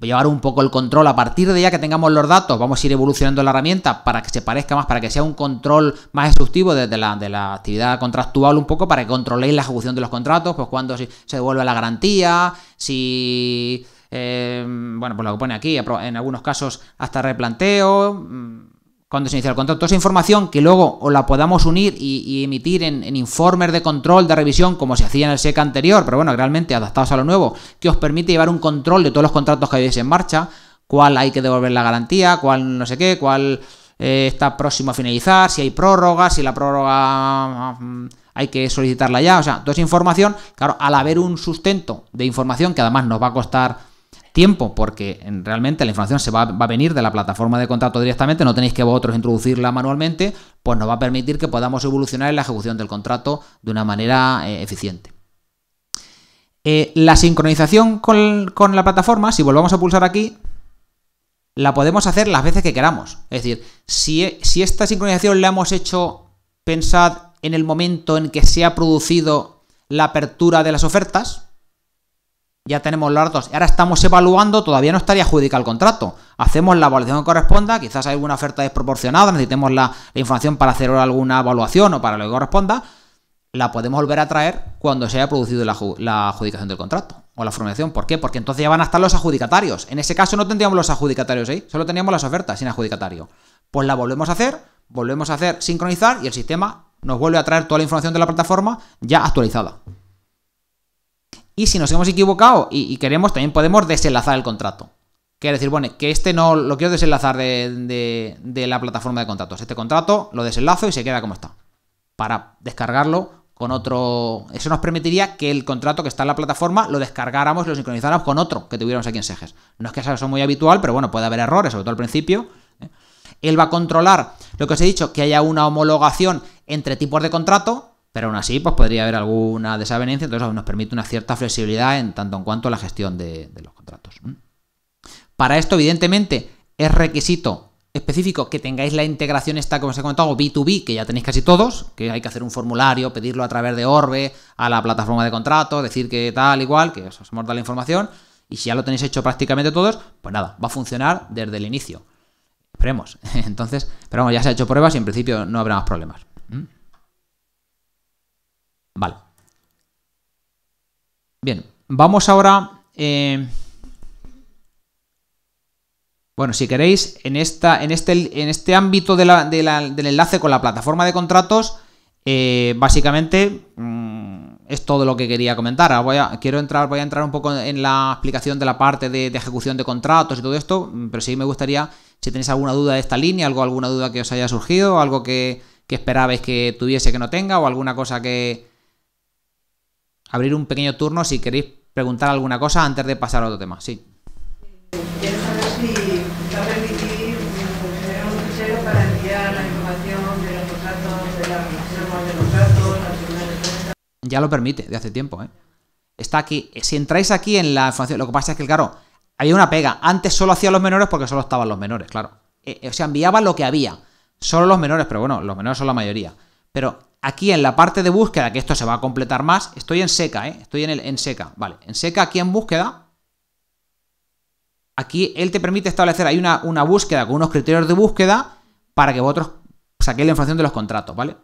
A: llevar un poco el control. A partir de ya que tengamos los datos, vamos a ir evolucionando la herramienta para que se parezca más, para que sea un control más instructivo desde la, de la actividad contractual, un poco para que controléis la ejecución de los contratos, pues cuando se devuelve la garantía, si Em, bueno, pues lo que pone aquí, en algunos casos hasta replanteo, mm, cuando se inicia el contrato. Toda esa información que luego os la podamos unir y, emitir en, informes de control, de revisión, como se hacía en el SEC anterior, pero bueno, realmente adaptados a lo nuevo, que os permite llevar un control de todos los contratos que hayis en marcha, cuál hay que devolver la garantía, cuál no sé qué, cuál eh, está próximo a finalizar, si hay prórroga, si la prórroga mm, hay que solicitarla ya, o sea, toda esa información, claro, al haber un sustento de información que además nos va a costar tiempo, porque realmente la información se va, a venir de la plataforma de contrato directamente, no tenéis que vosotros introducirla manualmente, pues nos va a permitir que podamos evolucionar en la ejecución del contrato de una manera eh, eficiente. Eh, la sincronización con, la plataforma, si volvamos a pulsar aquí, la podemos hacer las veces que queramos. Es decir, si, si, esta sincronización la hemos hecho, pensad en el momento en que se ha producido la apertura de las ofertas, ya tenemos los datos. Ahora estamos evaluando, todavía no estaría adjudicado el contrato. Hacemos la evaluación que corresponda, quizás hay alguna oferta desproporcionada, necesitemos la, información para hacer alguna evaluación o para lo que corresponda. La podemos volver a traer cuando se haya producido la, adjudicación del contrato o la formulación. ¿Por qué? Porque entonces ya van a estar los adjudicatarios. En ese caso no tendríamos los adjudicatarios ahí, solo teníamos las ofertas sin adjudicatario. Pues la volvemos a hacer, volvemos a hacer sincronizar y el sistema nos vuelve a traer toda la información de la plataforma ya actualizada. Y si nos hemos equivocado y, queremos, también podemos desenlazar el contrato. Quiere decir, bueno, que este no lo quiero desenlazar de, la plataforma de contratos. Este contrato lo desenlazo y se queda como está. Para descargarlo con otro. Eso nos permitiría que el contrato que está en la plataforma lo descargáramos y lo sincronizáramos con otro que tuviéramos aquí en Seges. No es que eso sea muy habitual, pero bueno, puede haber errores, sobre todo al principio. ¿eh? Él va a controlar lo que os he dicho, que haya una homologación entre tipos de contrato pero aún así, pues podría haber alguna desavenencia, entonces nos permite una cierta flexibilidad en tanto en cuanto a la gestión de, los contratos. Para esto, evidentemente, es requisito específico que tengáis la integración esta, como os he comentado, B2B, que ya tenéis casi todos, que hay que hacer un formulario, pedirlo a través de Orbe, a la plataforma de contratos, decir que tal, igual, que os hemos dado la información, y si ya lo tenéis hecho prácticamente todos, pues nada, va a funcionar desde el inicio. Esperemos. Entonces, pero ya se ha hecho pruebas y en principio no habrá más problemas. Vale. Bien, vamos ahora... Eh, bueno, si queréis, en, esta, en, este, en este ámbito del enlace con la plataforma de contratos, eh, básicamente mm, es todo lo que quería comentar. Ahora voy a, quiero entrar, voy a entrar un poco en la explicación de la parte de, ejecución de contratos y todo esto, mm, pero sí me gustaría, si tenéis alguna duda de esta línea, algo, alguna duda que os haya surgido, algo que, que esperabais que tuviese que no tenga, o alguna cosa que, abrir un pequeño turno si queréis preguntar alguna cosa antes de pasar a otro tema. Sí. Quiero saber si va a permitir un para enviar la información de los de de los Ya lo permite, de hace tiempo, ¿eh? Está aquí. Si entráis aquí en la información, lo que pasa es que, claro, había una pega. Antes solo hacía los menores porque solo estaban los menores, claro. Eh, eh, o sea, enviaba lo que había. Solo los menores, pero bueno, los menores son la mayoría. Pero aquí en la parte de búsqueda, que esto se va a completar más, estoy en seca, ¿eh? Estoy en, el, en seca, vale. En seca, aquí en búsqueda, aquí él te permite establecer, hay una, búsqueda con unos criterios de búsqueda para que vosotros saquéis la información de los contratos, ¿vale?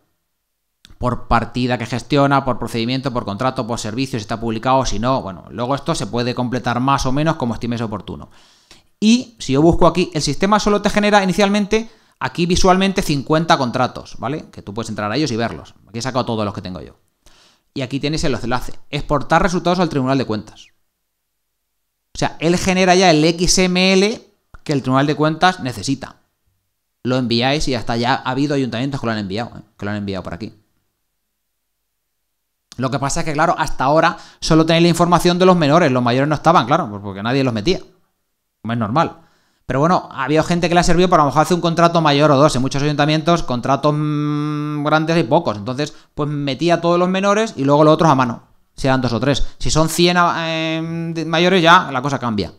A: Por partida que gestiona, por procedimiento, por contrato, por servicio, si está publicado o si no. Bueno, luego esto se puede completar más o menos como estimes oportuno. Y si yo busco aquí, el sistema solo te genera inicialmente Aquí visualmente 50 contratos, ¿vale? Que tú puedes entrar a ellos y verlos. Aquí he sacado todos los que tengo yo. Y aquí tienes el enlace. Exportar resultados al Tribunal de Cuentas. O sea, él genera ya el XML que el Tribunal de Cuentas necesita. Lo enviáis y hasta ya ha habido ayuntamientos que lo han enviado, ¿eh? que lo han enviado por aquí. Lo que pasa es que, claro, hasta ahora solo tenéis la información de los menores, los mayores no estaban, claro, pues porque nadie los metía. Como es normal. Pero bueno, ha habido gente que le ha servido para a lo mejor hacer un contrato mayor o dos. En muchos ayuntamientos, contratos mm, grandes y pocos. Entonces, pues metía todos los menores y luego los otros a mano. Si eran dos o tres. Si son 100 em, mayores, ya la cosa cambia.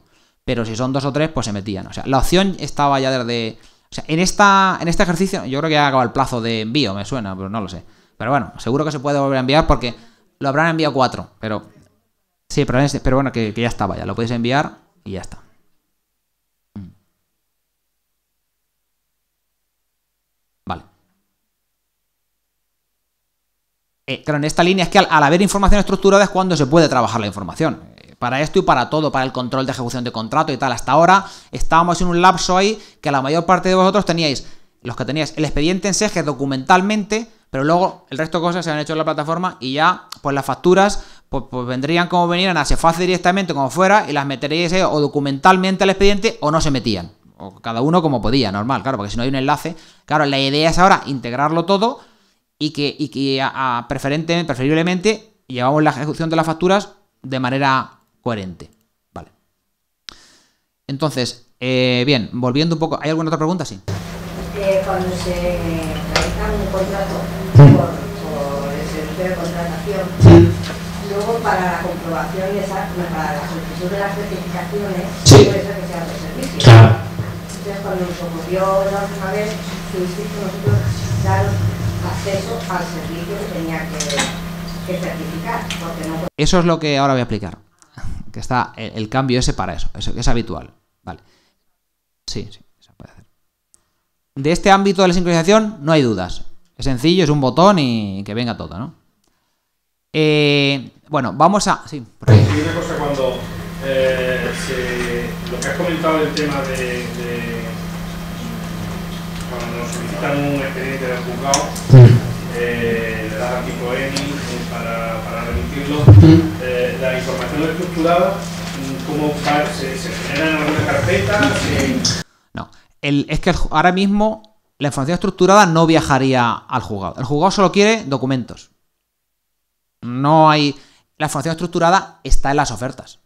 A: Pero si son dos o tres, pues se metían. O sea, la opción estaba ya desde. O sea, en, esta, en este ejercicio, yo creo que ya acabado el plazo de envío, me suena, pero no lo sé. Pero bueno, seguro que se puede volver a enviar porque lo habrán enviado cuatro. Pero. Sí, pero, este, bueno, que ya estaba, ya lo podéis enviar y ya está. Eh, claro, en esta línea es que al, haber información estructurada es cuando se puede trabajar la información. Eh, para esto y para todo, para el control de ejecución de contrato y tal. Hasta ahora estábamos en un lapso ahí que la mayor parte de vosotros teníais, los que teníais el expediente en SEGE documentalmente, pero luego el resto de cosas se han hecho en la plataforma y ya, pues las facturas, pues, pues vendrían como venían a fácil directamente, como fuera, y las meteríais eh, o documentalmente al expediente o no se metían. O cada uno como podía, normal, claro, porque si no hay un enlace. Claro, la idea es ahora integrarlo todo y que, y que a, preferente, preferiblemente llevamos la ejecución de las facturas de manera coherente. Vale. Entonces, eh, bien, volviendo un poco, ¿hay alguna otra pregunta? Sí. Eh, cuando se realiza un contrato por, el servicio de contratación, luego para la comprobación de esa, para la solicitud de las certificaciones, sí. puede ser que sea otro servicio. Claro. Entonces, cuando nos ocurrió la última vez, nosotros acceso al servicio que tenía que, que certificar. Porque no... Eso es lo que ahora voy a explicar. Que está el, cambio ese para eso, eso que es habitual. Vale. Sí, sí, se puede hacer. De este ámbito de la sincronización no hay dudas. Es sencillo, es un botón y que venga todo, ¿no? Eh, bueno, vamos a. Sí, por ahí. Y una cosa, cuando eh, se, lo que has comentado del tema de, de en un expediente del juzgado, mm. eh, le eh, para, para remitirlo. Eh, la información estructurada, mm, ¿cómo se, genera en carpeta? No, el, es que ahora mismo la información estructurada no viajaría al juzgado. El juzgado solo quiere documentos. No hay. La información estructurada está en las ofertas.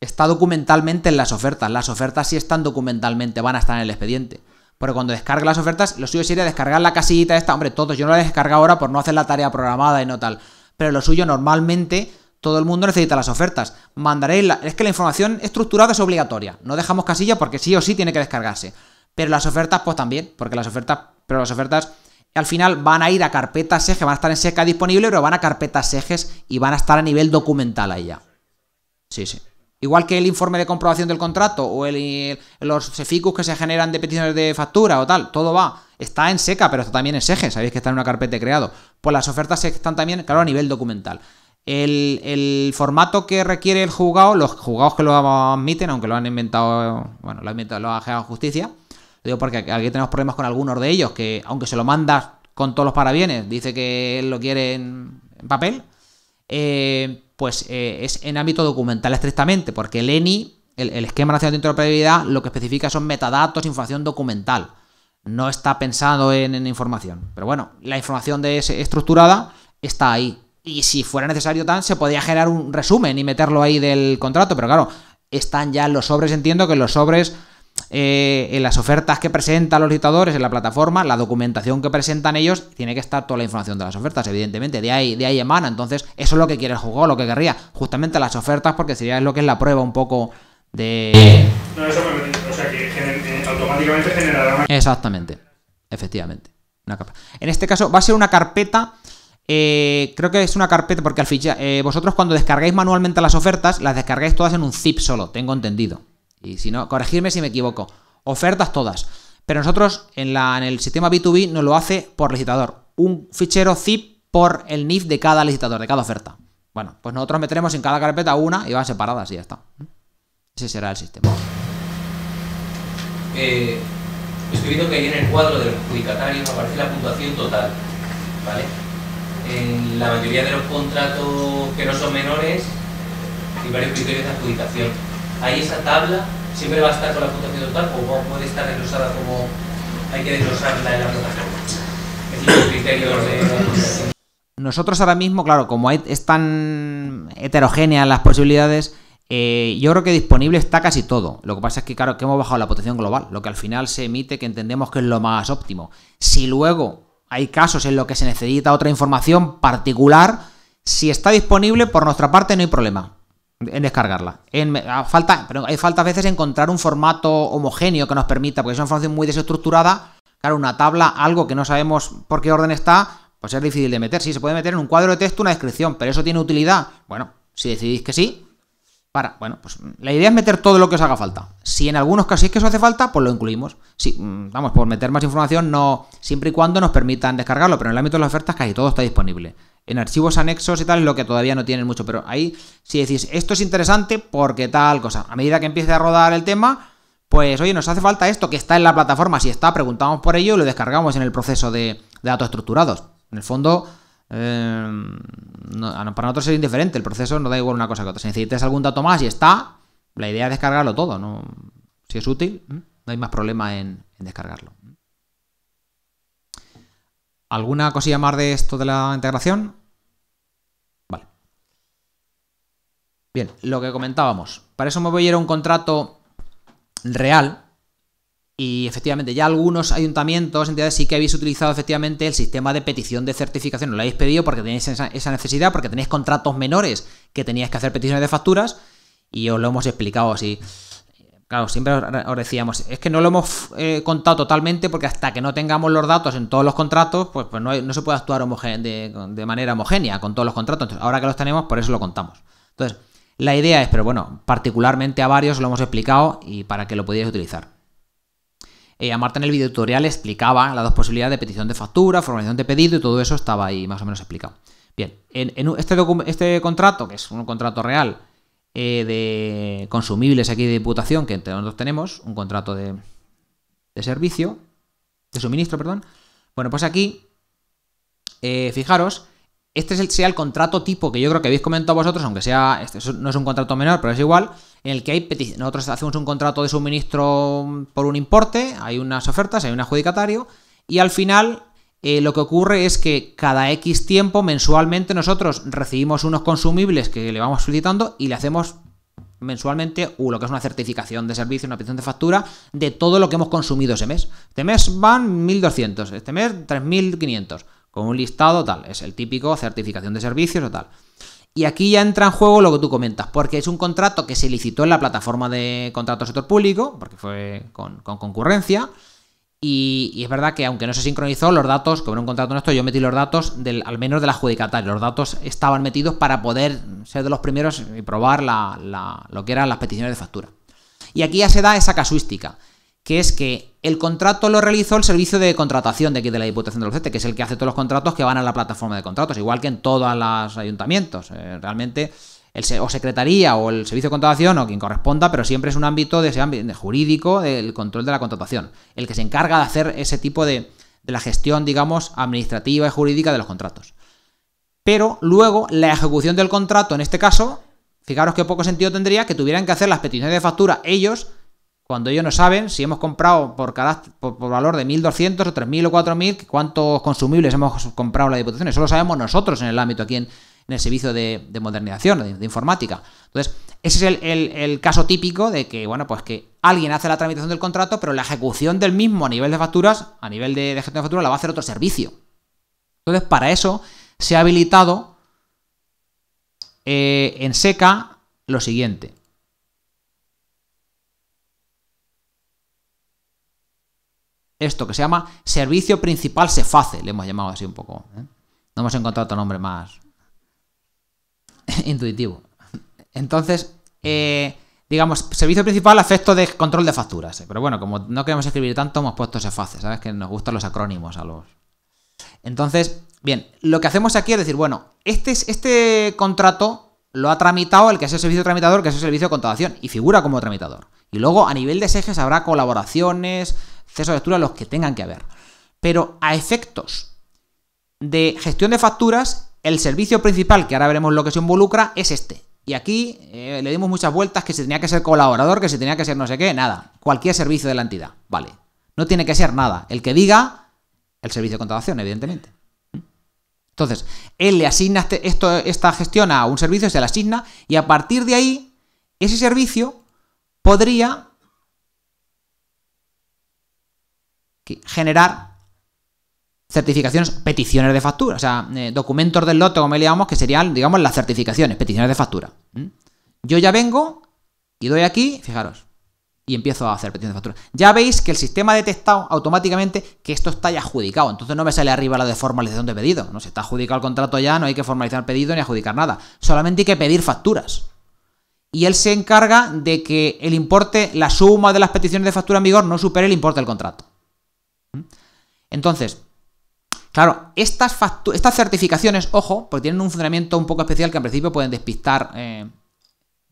A: Está documentalmente en las ofertas. Las ofertas sí están documentalmente, van a estar en el expediente. Porque cuando descargue las ofertas, lo suyo sería descargar la casillita esta. Hombre, todos, yo no la descargado ahora por no hacer la tarea programada y no tal. Pero lo suyo normalmente todo el mundo necesita las ofertas. Mandaréis la... Es que la información estructurada es obligatoria. No dejamos casilla porque sí o sí tiene que descargarse. Pero las ofertas, pues también, porque las ofertas, pero las ofertas al final van a ir a carpetas ejes, van a estar en SECA disponible, pero van a carpetas ejes y van a estar a nivel documental ahí ya. Sí, sí. Igual que el informe de comprobación del contrato o los ficus que se generan de peticiones de factura o tal, todo va. Está en seca, pero está también en eje sabéis que está en una carpeta de creado. Pues las ofertas están también, claro, a nivel documental. El, formato que requiere el juzgado, los juzgados que lo admiten, aunque lo han inventado, bueno, lo ha inventado lo ha justicia. Lo digo porque aquí tenemos problemas con algunos de ellos, que aunque se lo mandas con todos los parabienes, dice que lo quiere en papel. Eh, pues eh, es en ámbito documental estrictamente, porque el ENI, el, Esquema Nacional de Interoperabilidad, lo que especifica son metadatos, información documental. No está pensado en, información. Pero bueno, la información de ese estructurada está ahí. Y si fuera necesario tan, se podría generar un resumen y meterlo ahí del contrato. Pero claro, están ya los sobres. Entiendo que los sobres eh, en las ofertas que presentan los licitadores en la plataforma, la documentación que presentan ellos, tiene que estar toda la información de las ofertas, evidentemente, de ahí, de ahí emana. Entonces, eso es lo que quiere el jugador, lo que querría, justamente las ofertas, porque sería lo que es la prueba un poco de. No, eso o que eh, automáticamente generará Exactamente, efectivamente. Una capa. En este caso, va a ser una carpeta. Eh, creo que es una carpeta porque al ficha, vosotros cuando descargáis manualmente las ofertas, las descargáis todas en un zip solo, tengo entendido. Y si no, corregirme si me equivoco. Ofertas todas. Pero nosotros en, la, en el sistema B2B nos lo hace por licitador. Un fichero zip por el NIF de cada licitador, de cada oferta. Bueno, pues nosotros meteremos en cada carpeta una y van separadas y ya está. Ese será el sistema. Eh, estoy que ahí en el cuadro de los adjudicatarios aparece la puntuación total. ¿Vale? En la mayoría de los contratos que no son menores y varios criterios de adjudicación ahí esa tabla siempre va a estar con la puntuación total o puede estar desglosada como hay que desglosarla en la plataforma. Es los criterios Nosotros ahora mismo, claro, como es tan heterogéneas las posibilidades, eh, yo creo que disponible está casi todo. Lo que pasa es que, claro, que hemos bajado la potencia global, lo que al final se emite que entendemos que es lo más óptimo. Si luego hay casos en los que se necesita otra información particular, si está disponible, por nuestra parte no hay problema en descargarla. En, falta, pero hay falta a veces encontrar un formato homogéneo que nos permita, porque es una información muy desestructurada. Claro, una tabla, algo que no sabemos por qué orden está, pues es difícil de meter. Sí, se puede meter en un cuadro de texto una descripción, pero eso tiene utilidad. Bueno, si decidís que sí, bueno, pues la idea es meter todo lo que os haga falta. Si en algunos casos es que eso hace falta, pues lo incluimos. Si, mm, vamos, por meter más información, no siempre y cuando nos permitan descargarlo, pero en el ámbito de las ofertas casi todo está disponible. En archivos anexos y tal es lo que todavía no tienen mucho, pero ahí si decís, esto es interesante porque tal cosa, a medida que empiece a rodar el tema, pues oye, nos hace falta esto que está en la plataforma, si está, preguntamos por ello y lo descargamos en el proceso de datos estructurados. En el fondo, Em, para nosotros es indiferente, el proceso no da igual una cosa que otra. Si necesitas algún dato más y está, la idea es descargarlo todo. ¿no? Si es útil, no hay más problema en, en descargarlo. ¿Alguna cosilla más de esto de la integración? Vale. Bien, lo que comentábamos. Para eso me voy a ir a un contrato real y efectivamente, ya algunos ayuntamientos, entidades, sí que habéis utilizado efectivamente el sistema de petición de certificación. No lo habéis pedido porque tenéis esa, necesidad, porque tenéis contratos menores que teníais que hacer peticiones de facturas y os lo hemos explicado así. Claro, siempre os decíamos, es que no lo hemos eh, contado totalmente porque hasta que no tengamos los datos en todos los contratos, pues, pues no, se puede actuar de, manera homogénea con todos los contratos. Entonces, ahora que los tenemos, por eso lo contamos. Entonces, la idea es, pero bueno, particularmente a varios lo hemos explicado y para que lo pudierais utilizar. Eh, a Marta en el tutorial explicaba las dos posibilidades de petición de factura, formación de pedido y todo eso estaba ahí más o menos explicado. Bien, en, este, este contrato, que es un contrato real eh, de consumibles aquí de Diputación, que entre nosotros tenemos, un contrato de, servicio, de suministro, perdón. Bueno, pues aquí, eh, fijaros, este es el, sea el contrato tipo que yo creo que habéis comentado vosotros, aunque sea, este, no es un contrato menor, pero es igual en el que hay Nosotros hacemos un contrato de suministro por un importe, hay unas ofertas, hay un adjudicatario, y al final eh, lo que ocurre es que cada X tiempo mensualmente nosotros recibimos unos consumibles que le vamos solicitando y le hacemos mensualmente lo que es una certificación de servicio, una petición de factura de todo lo que hemos consumido ese mes. Este mes van 1.200, este mes 3.500, con un listado tal, es el típico certificación de servicios o tal. Y aquí ya entra en juego lo que tú comentas, porque es un contrato que se licitó en la plataforma de contratos sector público, porque fue con, concurrencia. Y, es verdad que aunque no se sincronizó, los datos, como era un contrato nuestro, yo metí los datos del, al menos de la adjudicatario. Los datos estaban metidos para poder ser de los primeros y probar la, lo que eran las peticiones de factura. Y aquí ya se da esa casuística que es que el contrato lo realizó el servicio de contratación de aquí de la Diputación de Albacete, que es el que hace todos los contratos que van a la plataforma de contratos, igual que en todos los ayuntamientos. Eh, realmente o secretaría o el servicio de contratación o quien corresponda, pero siempre es un ámbito de jurídico del control de la contratación, el que se encarga de hacer ese tipo de, de la gestión, digamos, administrativa y jurídica de los contratos. Pero luego la ejecución del contrato, en este caso, fijaros qué poco sentido tendría que tuvieran que hacer las peticiones de factura ellos cuando ellos no saben si hemos comprado por, por, valor de 1.200 o 3.000 o 4.000 cuántos consumibles hemos comprado la Diputación. Eso lo sabemos nosotros en el ámbito aquí en, el servicio de, modernización, de, informática. Entonces, ese es el, caso típico de que, bueno, pues que alguien hace la tramitación del contrato, pero la ejecución del mismo a nivel de facturas, a nivel de, gestión de facturas, la va a hacer otro servicio. Entonces, para eso se ha habilitado eh, en SECA lo siguiente. esto que se llama servicio principal se face, le hemos llamado así un poco. ¿eh? No hemos encontrado otro nombre más intuitivo. Entonces, eh, digamos, servicio principal afecto de control de facturas. ¿eh? Pero bueno, como no queremos escribir tanto, hemos puesto se ¿sabes? Que nos gustan los acrónimos a los... Entonces, bien, lo que hacemos aquí es decir, bueno, este, este contrato lo ha tramitado el que es el servicio tramitador, que es el servicio de contratación, y figura como tramitador. Y luego, a nivel de ejes habrá colaboraciones, acceso de factura los que tengan que haber. Pero a efectos de gestión de facturas, el servicio principal, que ahora veremos lo que se involucra, es este. Y aquí eh, le dimos muchas vueltas que se tenía que ser colaborador, que se tenía que ser no sé qué, nada. Cualquier servicio de la entidad, vale. No tiene que ser nada. El que diga, el servicio de contratación, evidentemente. Entonces, él le asigna este, esto, esta gestión a un servicio, se la asigna, y a partir de ahí, ese servicio podría generar certificaciones, peticiones de factura, o sea, eh, documentos del lote, como llamamos, que serían, digamos, las certificaciones, peticiones de factura. ¿Mm? Yo ya vengo y doy aquí, fijaros, y empiezo a hacer peticiones de factura. Ya veis que el sistema ha detectado automáticamente que esto está ya adjudicado, entonces no me sale arriba la de formalización de pedido, no se está adjudicado el contrato ya, no hay que formalizar el pedido ni adjudicar nada, solamente hay que pedir facturas. Y él se encarga de que el importe, la suma de las peticiones de factura en vigor no supere el importe del contrato. Entonces, claro, estas, estas certificaciones, ojo, porque tienen un funcionamiento un poco especial que al principio pueden despistar eh, un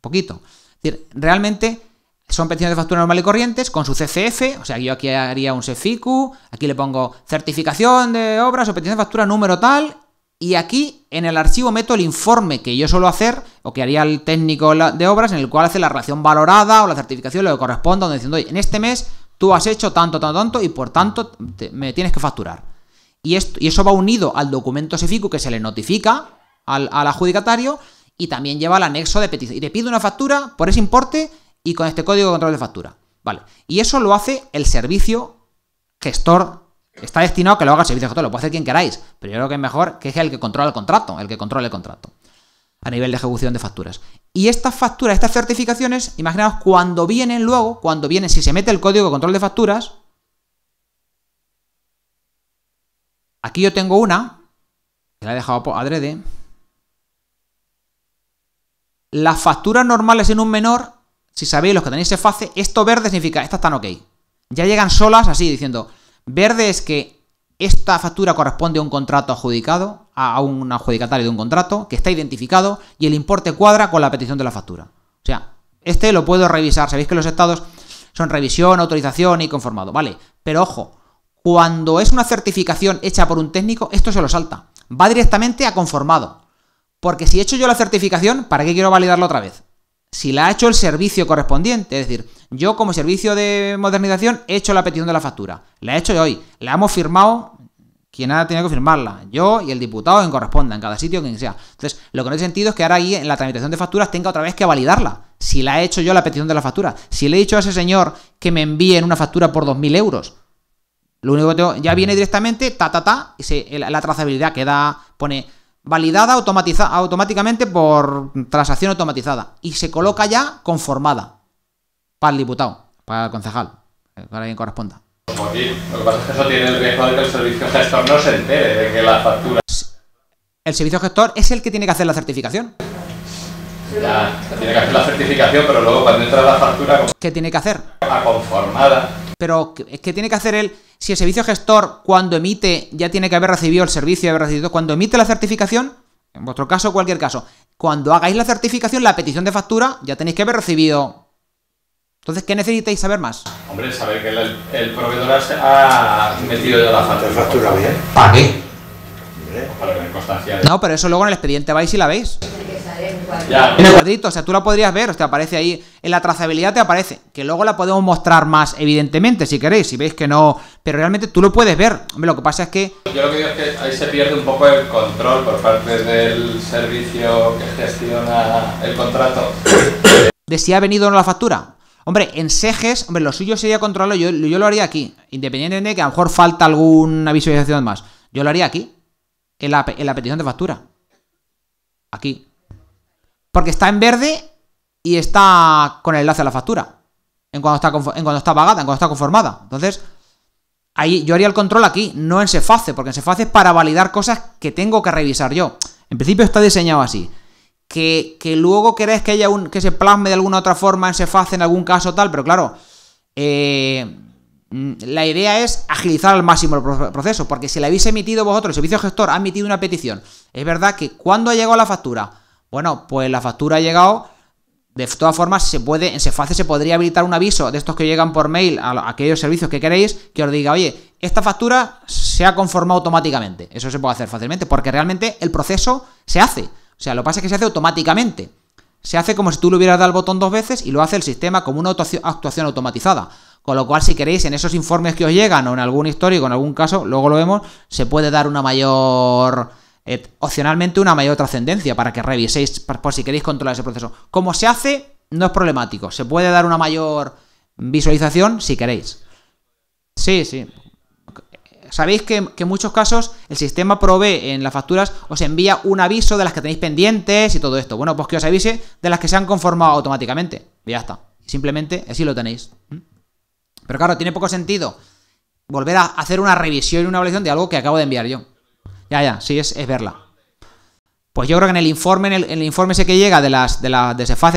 A: poquito. Es decir, realmente son peticiones de factura normal y corrientes con su CCF, o sea, yo aquí haría un CFIQ, aquí le pongo certificación de obras o petición de factura número tal, y aquí en el archivo meto el informe que yo suelo hacer o que haría el técnico de obras en el cual hace la relación valorada o la certificación, lo que corresponda, donde diciendo, oye, en este mes Tú has hecho tanto, tanto, tanto y por tanto me tienes que facturar. Y, esto, eso va unido al documento SEFICU que se le notifica al, adjudicatario y también lleva el anexo de petición. Y te pide una factura por ese importe y con este código de control de factura. Vale. Y eso lo hace el servicio gestor. Está destinado a que lo haga el servicio gestor, lo puede hacer quien queráis, pero yo creo que es mejor que es el que controla el contrato, el que controla el contrato a nivel de ejecución de facturas. Y estas facturas, estas certificaciones, imaginaos cuando vienen luego, cuando vienen, si se mete el código de control de facturas, aquí yo tengo una, que la he dejado por adrede, las facturas normales en un menor, si sabéis los que tenéis se face, esto verde significa, estas están ok. Ya llegan solas así diciendo, verde es que esta factura corresponde a un contrato adjudicado, a un adjudicatario de un contrato que está identificado y el importe cuadra con la petición de la factura. O sea, este lo puedo revisar. Sabéis que los estados son revisión, autorización y conformado. Vale, pero ojo, cuando es una certificación hecha por un técnico, esto se lo salta. Va directamente a conformado. Porque si he hecho yo la certificación, ¿para qué quiero validarla otra vez? Si la ha hecho el servicio correspondiente, es decir, yo como servicio de modernización he hecho la petición de la factura, la he hecho hoy, la hemos firmado quien ha tenido que firmarla, yo y el diputado quien corresponda, en cada sitio, quien sea. Entonces, lo que no tiene sentido es que ahora ahí en la tramitación de facturas tenga otra vez que validarla. Si la he hecho yo la petición de la factura, si le he dicho a ese señor que me envíen una factura por 2.000 euros, lo único que tengo, ya viene directamente, ta, ta, ta, y la, trazabilidad queda, pone validada automáticamente por transacción automatizada, y se coloca ya conformada para el diputado, para el concejal, eh, para quien corresponda. Como aquí. Lo que pasa es que eso tiene el riesgo de que el servicio gestor no se entere de que la factura. El servicio gestor es el que tiene que hacer la certificación. Ya, tiene que hacer la certificación, pero luego cuando entra la factura. ¿Qué tiene que hacer? A conformada. Pero, ¿qué tiene que hacer él? Si el servicio gestor, cuando emite, ya tiene que haber recibido el servicio, haber recibido. Cuando emite la certificación, en vuestro caso, cualquier caso, cuando hagáis la certificación, la petición de factura, ya tenéis que haber recibido entonces, ¿qué necesitáis saber más? Hombre, saber que el, proveedor ha metido ya la factura. bien? ¿Para qué? Para tener constancia. No, pero eso luego en el expediente vais y la veis. Ya. En el cuadrito, o sea, tú la podrías ver, te aparece ahí, en la trazabilidad te aparece, que luego la podemos mostrar más, evidentemente, si queréis, si veis que no, pero realmente tú lo puedes ver, hombre, lo que pasa es que... Yo lo que digo es que ahí se pierde un poco el control por parte del servicio que gestiona el contrato. ¿De si ha venido o no la factura? Hombre, en Sejes, hombre, lo suyo sería controlarlo, yo, yo lo haría aquí, independientemente de que a lo mejor falta alguna visualización más. Yo lo haría aquí, en la, petición de factura. Aquí. Porque está en verde y está con el enlace a la factura. En cuando está, en cuando está pagada, en cuando está conformada. Entonces, ahí yo haría el control aquí, no en Seface, porque en Seface es para validar cosas que tengo que revisar yo. En principio está diseñado así que, luego queréis que haya un. que se plasme de alguna otra forma en fase, en algún caso tal, pero claro. Eh, la idea es agilizar al máximo el proceso, porque si le habéis emitido vosotros, el servicio gestor ha emitido una petición. Es verdad que cuando ha llegado la factura, bueno, pues la factura ha llegado. De todas formas, se puede, en SefACE se podría habilitar un aviso de estos que llegan por mail a aquellos servicios que queréis, que os diga, oye, esta factura se ha conformado automáticamente. Eso se puede hacer fácilmente, porque realmente el proceso se hace. O sea, lo que pasa es que se hace automáticamente. Se hace como si tú le hubieras dado el botón dos veces y lo hace el sistema como una actuación automatizada. Con lo cual, si queréis, en esos informes que os llegan o en algún histórico, en algún caso, luego lo vemos, se puede dar una mayor... Eh, opcionalmente una mayor trascendencia para que reviséis por si queréis controlar ese proceso. Como se hace, no es problemático. Se puede dar una mayor visualización si queréis. Sí, sí, Sabéis que, en muchos casos el sistema provee en las facturas, os envía un aviso de las que tenéis pendientes y todo esto. Bueno, pues que os avise de las que se han conformado automáticamente. Y ya está. Simplemente así lo tenéis. ¿Mm? Pero claro, tiene poco sentido volver a hacer una revisión y una evaluación de algo que acabo de enviar yo. Ya, ya, sí, es verla. Pues yo creo que en el informe, en el, informe ese que llega de las de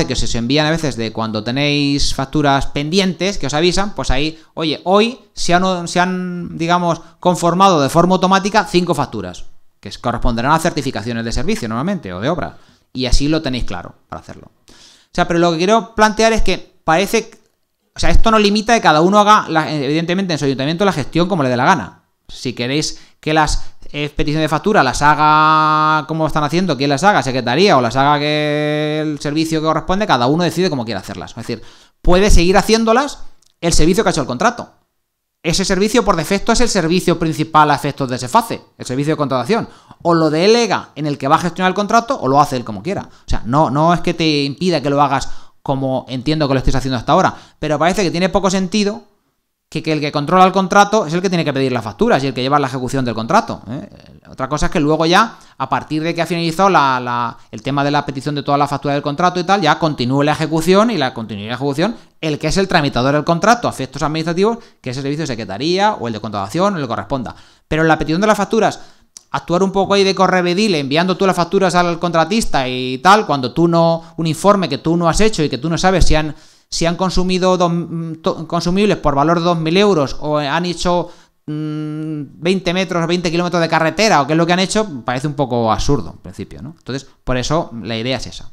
A: que os envían a veces de cuando tenéis facturas pendientes, que os avisan, pues ahí, oye, hoy se han, se han digamos, conformado de forma automática cinco facturas, que corresponderán a certificaciones de servicio normalmente o de obra. Y así lo tenéis claro para hacerlo. O sea, pero lo que quiero plantear es que parece. O sea, esto no limita que cada uno haga, evidentemente, en su ayuntamiento la gestión como le dé la gana. Si queréis que las es petición de factura las haga como están haciendo, quién las haga, secretaría o las haga que el servicio que corresponde, cada uno decide cómo quiere hacerlas. Es decir, puede seguir haciéndolas el servicio que ha hecho el contrato. Ese servicio por defecto es el servicio principal a efectos de ese fase, el servicio de contratación. O lo delega en el que va a gestionar el contrato o lo hace él como quiera. O sea, no, no es que te impida que lo hagas como entiendo que lo estés haciendo hasta ahora, pero parece que tiene poco sentido que, el que controla el contrato es el que tiene que pedir las facturas y el que lleva la ejecución del contrato. ¿eh? Otra cosa es que luego ya, a partir de que ha finalizado el tema de la petición de todas las facturas del contrato y tal, ya continúe la ejecución y la continuidad de ejecución, el que es el tramitador del contrato, a efectos administrativos, que es el servicio de secretaría o el de contratación, o le corresponda. Pero la petición de las facturas, actuar un poco ahí de correvedil enviando tú las facturas al contratista y tal, cuando tú no, un informe que tú no has hecho y que tú no sabes si han si han consumido dos, consumibles por valor de 2.000 euros o han hecho 20 mm, metros, o 20 kilómetros de carretera o qué es lo que han hecho, parece un poco absurdo en principio, ¿no? Entonces, por eso la idea es esa.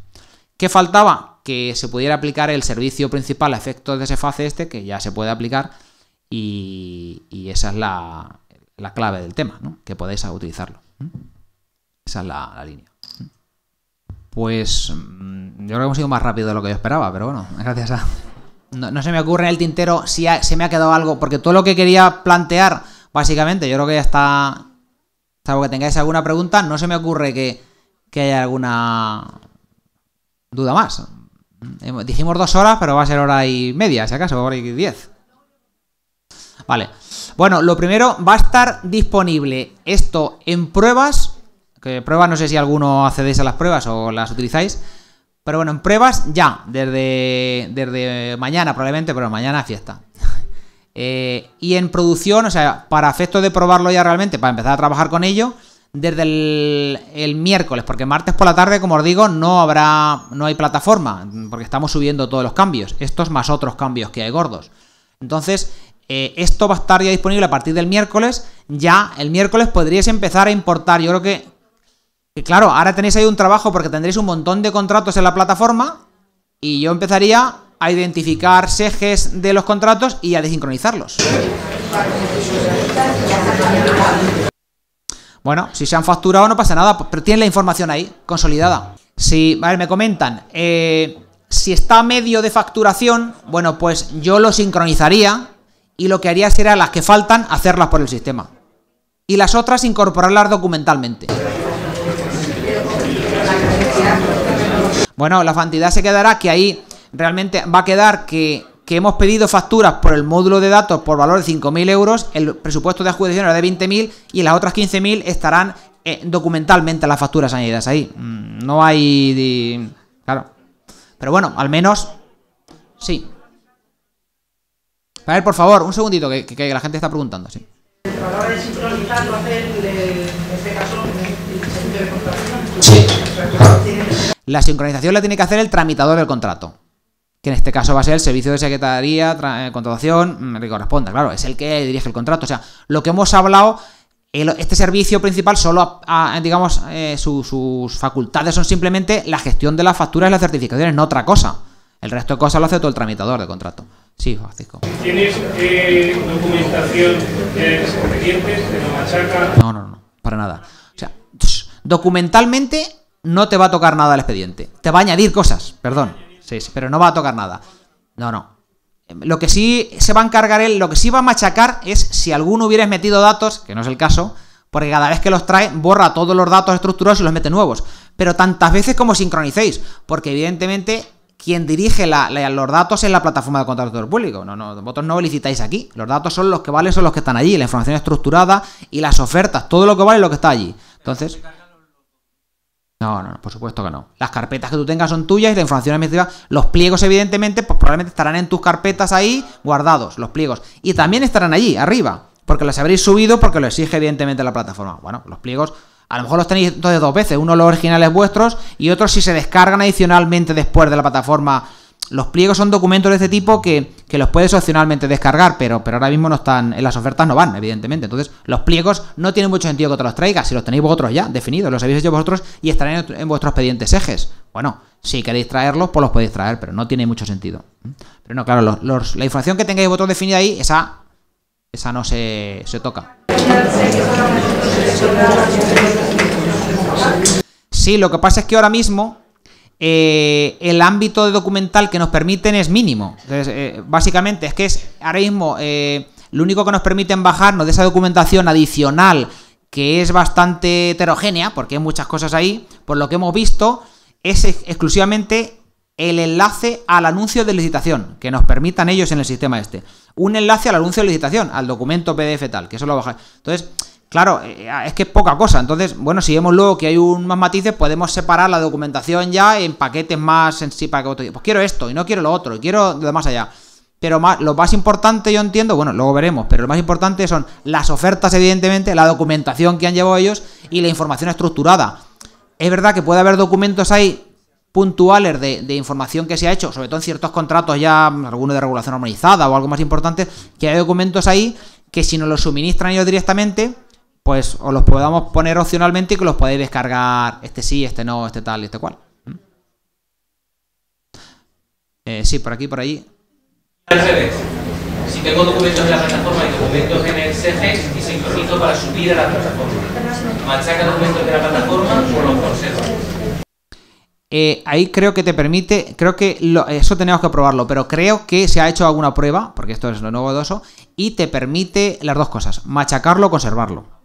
A: ¿Qué faltaba? Que se pudiera aplicar el servicio principal a efectos de ese fase este, que ya se puede aplicar, y, esa es la, clave del tema, ¿no? Que podéis utilizarlo. Esa es la línea pues mm, yo creo que hemos ido más rápido de lo que yo esperaba, pero bueno, gracias a... No, se me ocurre en el tintero si se me ha quedado algo, porque todo lo que quería plantear, básicamente, yo creo que ya está... Salvo que tengáis alguna pregunta, no se me ocurre que, que haya alguna duda más. Dijimos dos horas, pero va a ser hora y media, si acaso, hora y diez. Vale. Bueno, lo primero, va a estar disponible esto en pruebas que pruebas, no sé si alguno accedéis a las pruebas o las utilizáis. Pero bueno, en pruebas ya, desde, desde mañana probablemente, pero mañana fiesta. Eh, y en producción, o sea, para efectos de probarlo ya realmente, para empezar a trabajar con ello, desde el, miércoles, porque martes por la tarde, como os digo, no habrá, no hay plataforma, porque estamos subiendo todos los cambios, estos más otros cambios que hay gordos. Entonces, eh, esto va a estar ya disponible a partir del miércoles, ya el miércoles podríais empezar a importar, yo creo que y claro, ahora tenéis ahí un trabajo porque tendréis un montón de contratos en la plataforma y yo empezaría a identificar ejes de los contratos y a desincronizarlos. Bueno, si se han facturado no pasa nada, pero tienen la información ahí, consolidada. Si, vale, me comentan, eh, si está medio de facturación, bueno, pues yo lo sincronizaría y lo que haría sería las que faltan hacerlas por el sistema. Y las otras incorporarlas documentalmente. Bueno, la cantidad se quedará que ahí realmente va a quedar que, hemos pedido facturas por el módulo de datos por valor de 5.000 euros, el presupuesto de adjudicación era de 20.000 y las otras 15.000 estarán eh, documentalmente las facturas añadidas ahí. Mm, no hay... Claro. Pero bueno, al menos... Sí. A ver, por favor, un segundito, que, la gente está preguntando, sí. La sincronización la tiene que hacer el tramitador del contrato, que en este caso va a ser el servicio de secretaría, eh, contratación, mm, que corresponde, claro, es el que dirige el contrato. O sea, lo que hemos hablado, este servicio principal solo, digamos, eh, sus facultades son simplemente la gestión de las facturas y las certificaciones, no otra cosa. El resto de cosas lo hace todo el tramitador de contrato. Sí, Francisco. ¿Tienes eh, documentación de los expedientes, de No, no, no, para nada. O sea, documentalmente no te va a tocar nada el expediente. Te va a añadir cosas, perdón. Sí, sí, pero no va a tocar nada. No, no. Lo que sí se va a encargar él, lo que sí va a machacar es si alguno hubieras metido datos, que no es el caso, porque cada vez que los trae, borra todos los datos estructurados y los mete nuevos. Pero tantas veces como sincronicéis, porque evidentemente quien dirige los datos es la plataforma de contrato público. No, no, vosotros no licitáis aquí. Los datos son los que valen, son los que están allí. La información estructurada y las ofertas, todo lo que vale es lo que está allí. Entonces. No, no, por supuesto que no. Las carpetas que tú tengas son tuyas y la información administrativa. Los pliegos, evidentemente, pues probablemente estarán en tus carpetas ahí guardados, los pliegos. Y también estarán allí, arriba, porque los habréis subido porque lo exige, evidentemente, la plataforma. Bueno, los pliegos. A lo mejor los tenéis entonces dos veces, uno los originales vuestros y otros si se descargan adicionalmente después de la plataforma los pliegos son documentos de este tipo que, los puedes opcionalmente descargar, pero, pero ahora mismo no están, en las ofertas no van, evidentemente. Entonces, los pliegos no tienen mucho sentido que te los traigas, si los tenéis vosotros ya definidos, los habéis hecho vosotros y estarán en, vuestros expedientes ejes. Bueno, si queréis traerlos, pues los podéis traer, pero no tiene mucho sentido. ¿Mm? Pero no, claro, la información que tengáis vosotros definida ahí, esa, esa no se, se toca. Sí, lo que pasa es que ahora mismo eh, el ámbito de documental que nos permiten es mínimo. Eh, básicamente es que es ahora mismo eh, lo único que nos permiten bajarnos de esa documentación adicional que es bastante heterogénea, porque hay muchas cosas ahí, por lo que hemos visto, es exclusivamente el enlace al anuncio de licitación, que nos permitan ellos en el sistema este. Un enlace al anuncio de licitación, al documento PDF tal, que eso lo baja. Entonces, Claro, eh, eh, es que es poca cosa. Entonces, bueno, si vemos luego que hay un más matices, podemos separar la documentación ya en paquetes más en sí para que Pues quiero esto y no quiero lo otro, quiero lo más allá. Pero lo más importante, yo entiendo, bueno, luego veremos, pero lo más importante son las ofertas, evidentemente, la documentación que han llevado ellos y la información estructurada. Es verdad que puede haber documentos ahí puntuales de, información que se ha hecho, sobre todo en ciertos contratos ya, algunos de regulación armonizada o algo más importante, que hay documentos ahí que si nos los suministran ellos directamente, pues os los podamos poner opcionalmente y que los podéis descargar este sí, este no, este tal, y este cual. ¿Mm? Eh, sí, por aquí, por allí. Si tengo documentos la plataforma y documentos en el y para subir a la plataforma. Machaca documentos de la plataforma o los eh, ahí creo que te permite, creo que eso tenemos que probarlo, pero creo que se ha hecho alguna prueba, porque esto es lo nuevo de OSO, y te permite las dos cosas, machacarlo o conservarlo.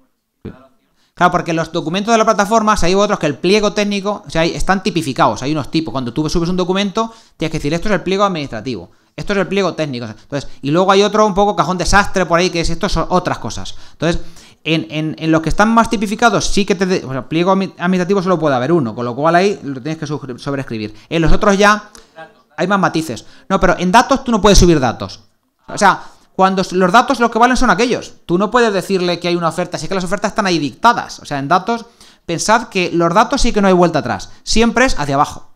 A: Claro, porque los documentos de la plataforma, si hay otros que el pliego técnico, o sea, están tipificados, hay unos tipos. Cuando tú subes un documento, tienes que decir, esto es el pliego administrativo, esto es el pliego técnico. Entonces, y luego hay otro un poco cajón desastre por ahí, que es esto son otras cosas. Entonces, en, los que están más tipificados, sí que te. O sea, pliego administrativo solo puede haber uno, con lo cual ahí lo tienes que sobreescribir. En los otros ya hay más matices. No, pero en datos tú no puedes subir datos. O sea, cuando los datos lo que valen son aquellos. Tú no puedes decirle que hay una oferta, si que las ofertas están ahí dictadas. O sea, en datos, pensad que los datos sí que no hay vuelta atrás. Siempre es hacia abajo.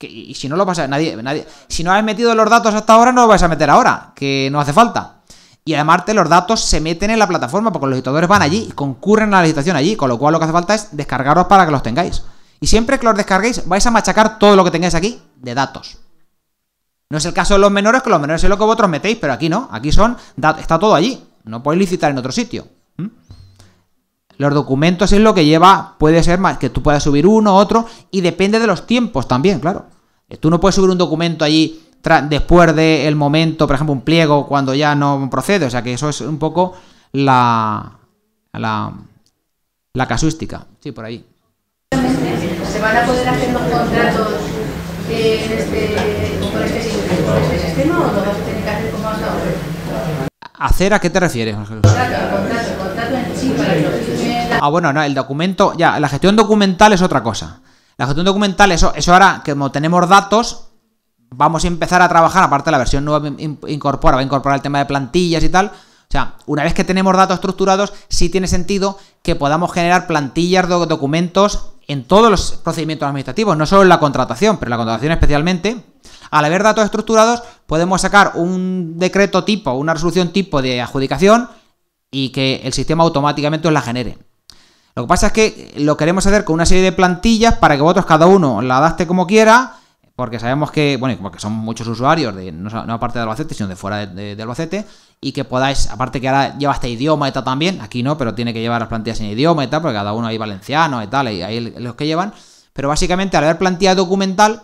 A: y si no lo pasa, nadie, nadie. Si no has metido los datos hasta ahora, no los vais a meter ahora, que no hace falta. Y además los datos se meten en la plataforma, porque los licitadores van allí y concurren a la licitación allí, con lo cual lo que hace falta es descargaros para que los tengáis. Y siempre que los descarguéis, vais a machacar todo lo que tengáis aquí de datos. No es el caso de los menores, que los menores es lo que vosotros metéis, pero aquí no. Aquí son, está todo allí. No podéis licitar en otro sitio. Los documentos es lo que lleva, puede ser más, que tú puedas subir uno, otro, y depende de los tiempos también, claro. Eh, tú no puedes subir un documento allí después del el momento, por ejemplo, un pliego cuando ya no procede. O sea que eso es un poco la. la. casuística. Sí, por ahí. ¿Se van a poder hacer los contratos eh, este, este hacer a qué te refieres? Ah, bueno, no, el documento, ya, la gestión documental es otra cosa. La gestión documental, eso, eso ahora, como tenemos datos, vamos a empezar a trabajar, aparte la versión nueva incorpora, va a incorporar el tema de plantillas y tal. O sea, una vez que tenemos datos estructurados, sí tiene sentido que podamos generar plantillas, de documentos en todos los procedimientos administrativos, no solo en la contratación, pero en la contratación especialmente, al haber datos estructurados podemos sacar un decreto tipo, una resolución tipo de adjudicación y que el sistema automáticamente os la genere. Lo que pasa es que lo queremos hacer con una serie de plantillas para que vosotros cada uno la adapte como quiera, porque sabemos que, bueno, porque son muchos usuarios, de, no, aparte de Albacete, sino de fuera del de, de Albacete, y que podáis, aparte que ahora lleva este idioma y también, aquí no, pero tiene que llevar las plantillas en idioma y tal, porque cada uno hay valenciano y tal, y ahí los que llevan, pero básicamente al haber plantilla documental,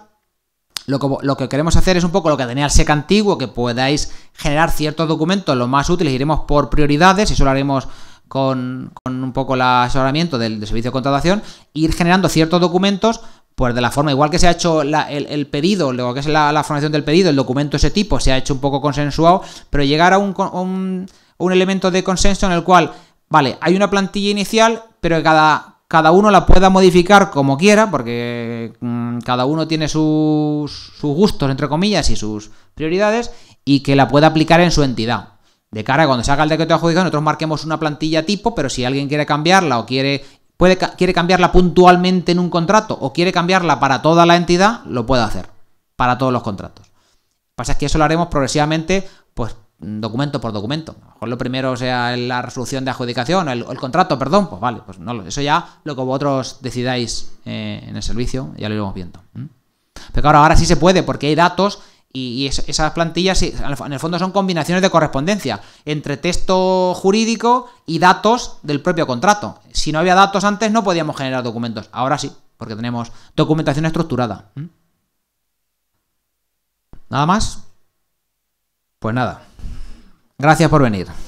A: lo que, queremos hacer es un poco lo que tenía el SEC antiguo, que podáis generar ciertos documentos, los más útiles, iremos por prioridades, y eso lo haremos con, con un poco el asesoramiento del, servicio de contratación, ir generando ciertos documentos pues de la forma, igual que se ha hecho el, pedido, luego que es la, formación del pedido, el documento ese tipo, se ha hecho un poco consensuado, pero llegar a un, elemento de consenso en el cual, vale, hay una plantilla inicial, pero cada, cada uno la pueda modificar como quiera, porque mm, cada uno tiene sus, gustos, entre comillas, y sus prioridades, y que la pueda aplicar en su entidad. De cara a cuando se haga el decreto de adjudicación, nosotros marquemos una plantilla tipo, pero si alguien quiere cambiarla o quiere puede, quiere cambiarla puntualmente en un contrato o quiere cambiarla para toda la entidad, lo puede hacer, para todos los contratos. Lo que pasa es que eso lo haremos progresivamente, pues documento por documento. A lo mejor lo primero sea la resolución de adjudicación, el, el contrato, perdón, pues vale, pues no, eso ya lo que vosotros decidáis eh, en el servicio, ya lo iremos viendo. Pero claro, ahora sí se puede, porque hay datos y, esas plantillas en el fondo son combinaciones de correspondencia entre texto jurídico y datos del propio contrato. Si no había datos antes no podíamos generar documentos. Ahora sí, porque tenemos documentación estructurada. ¿Mm? ¿Nada más? Pues nada. Gracias por venir.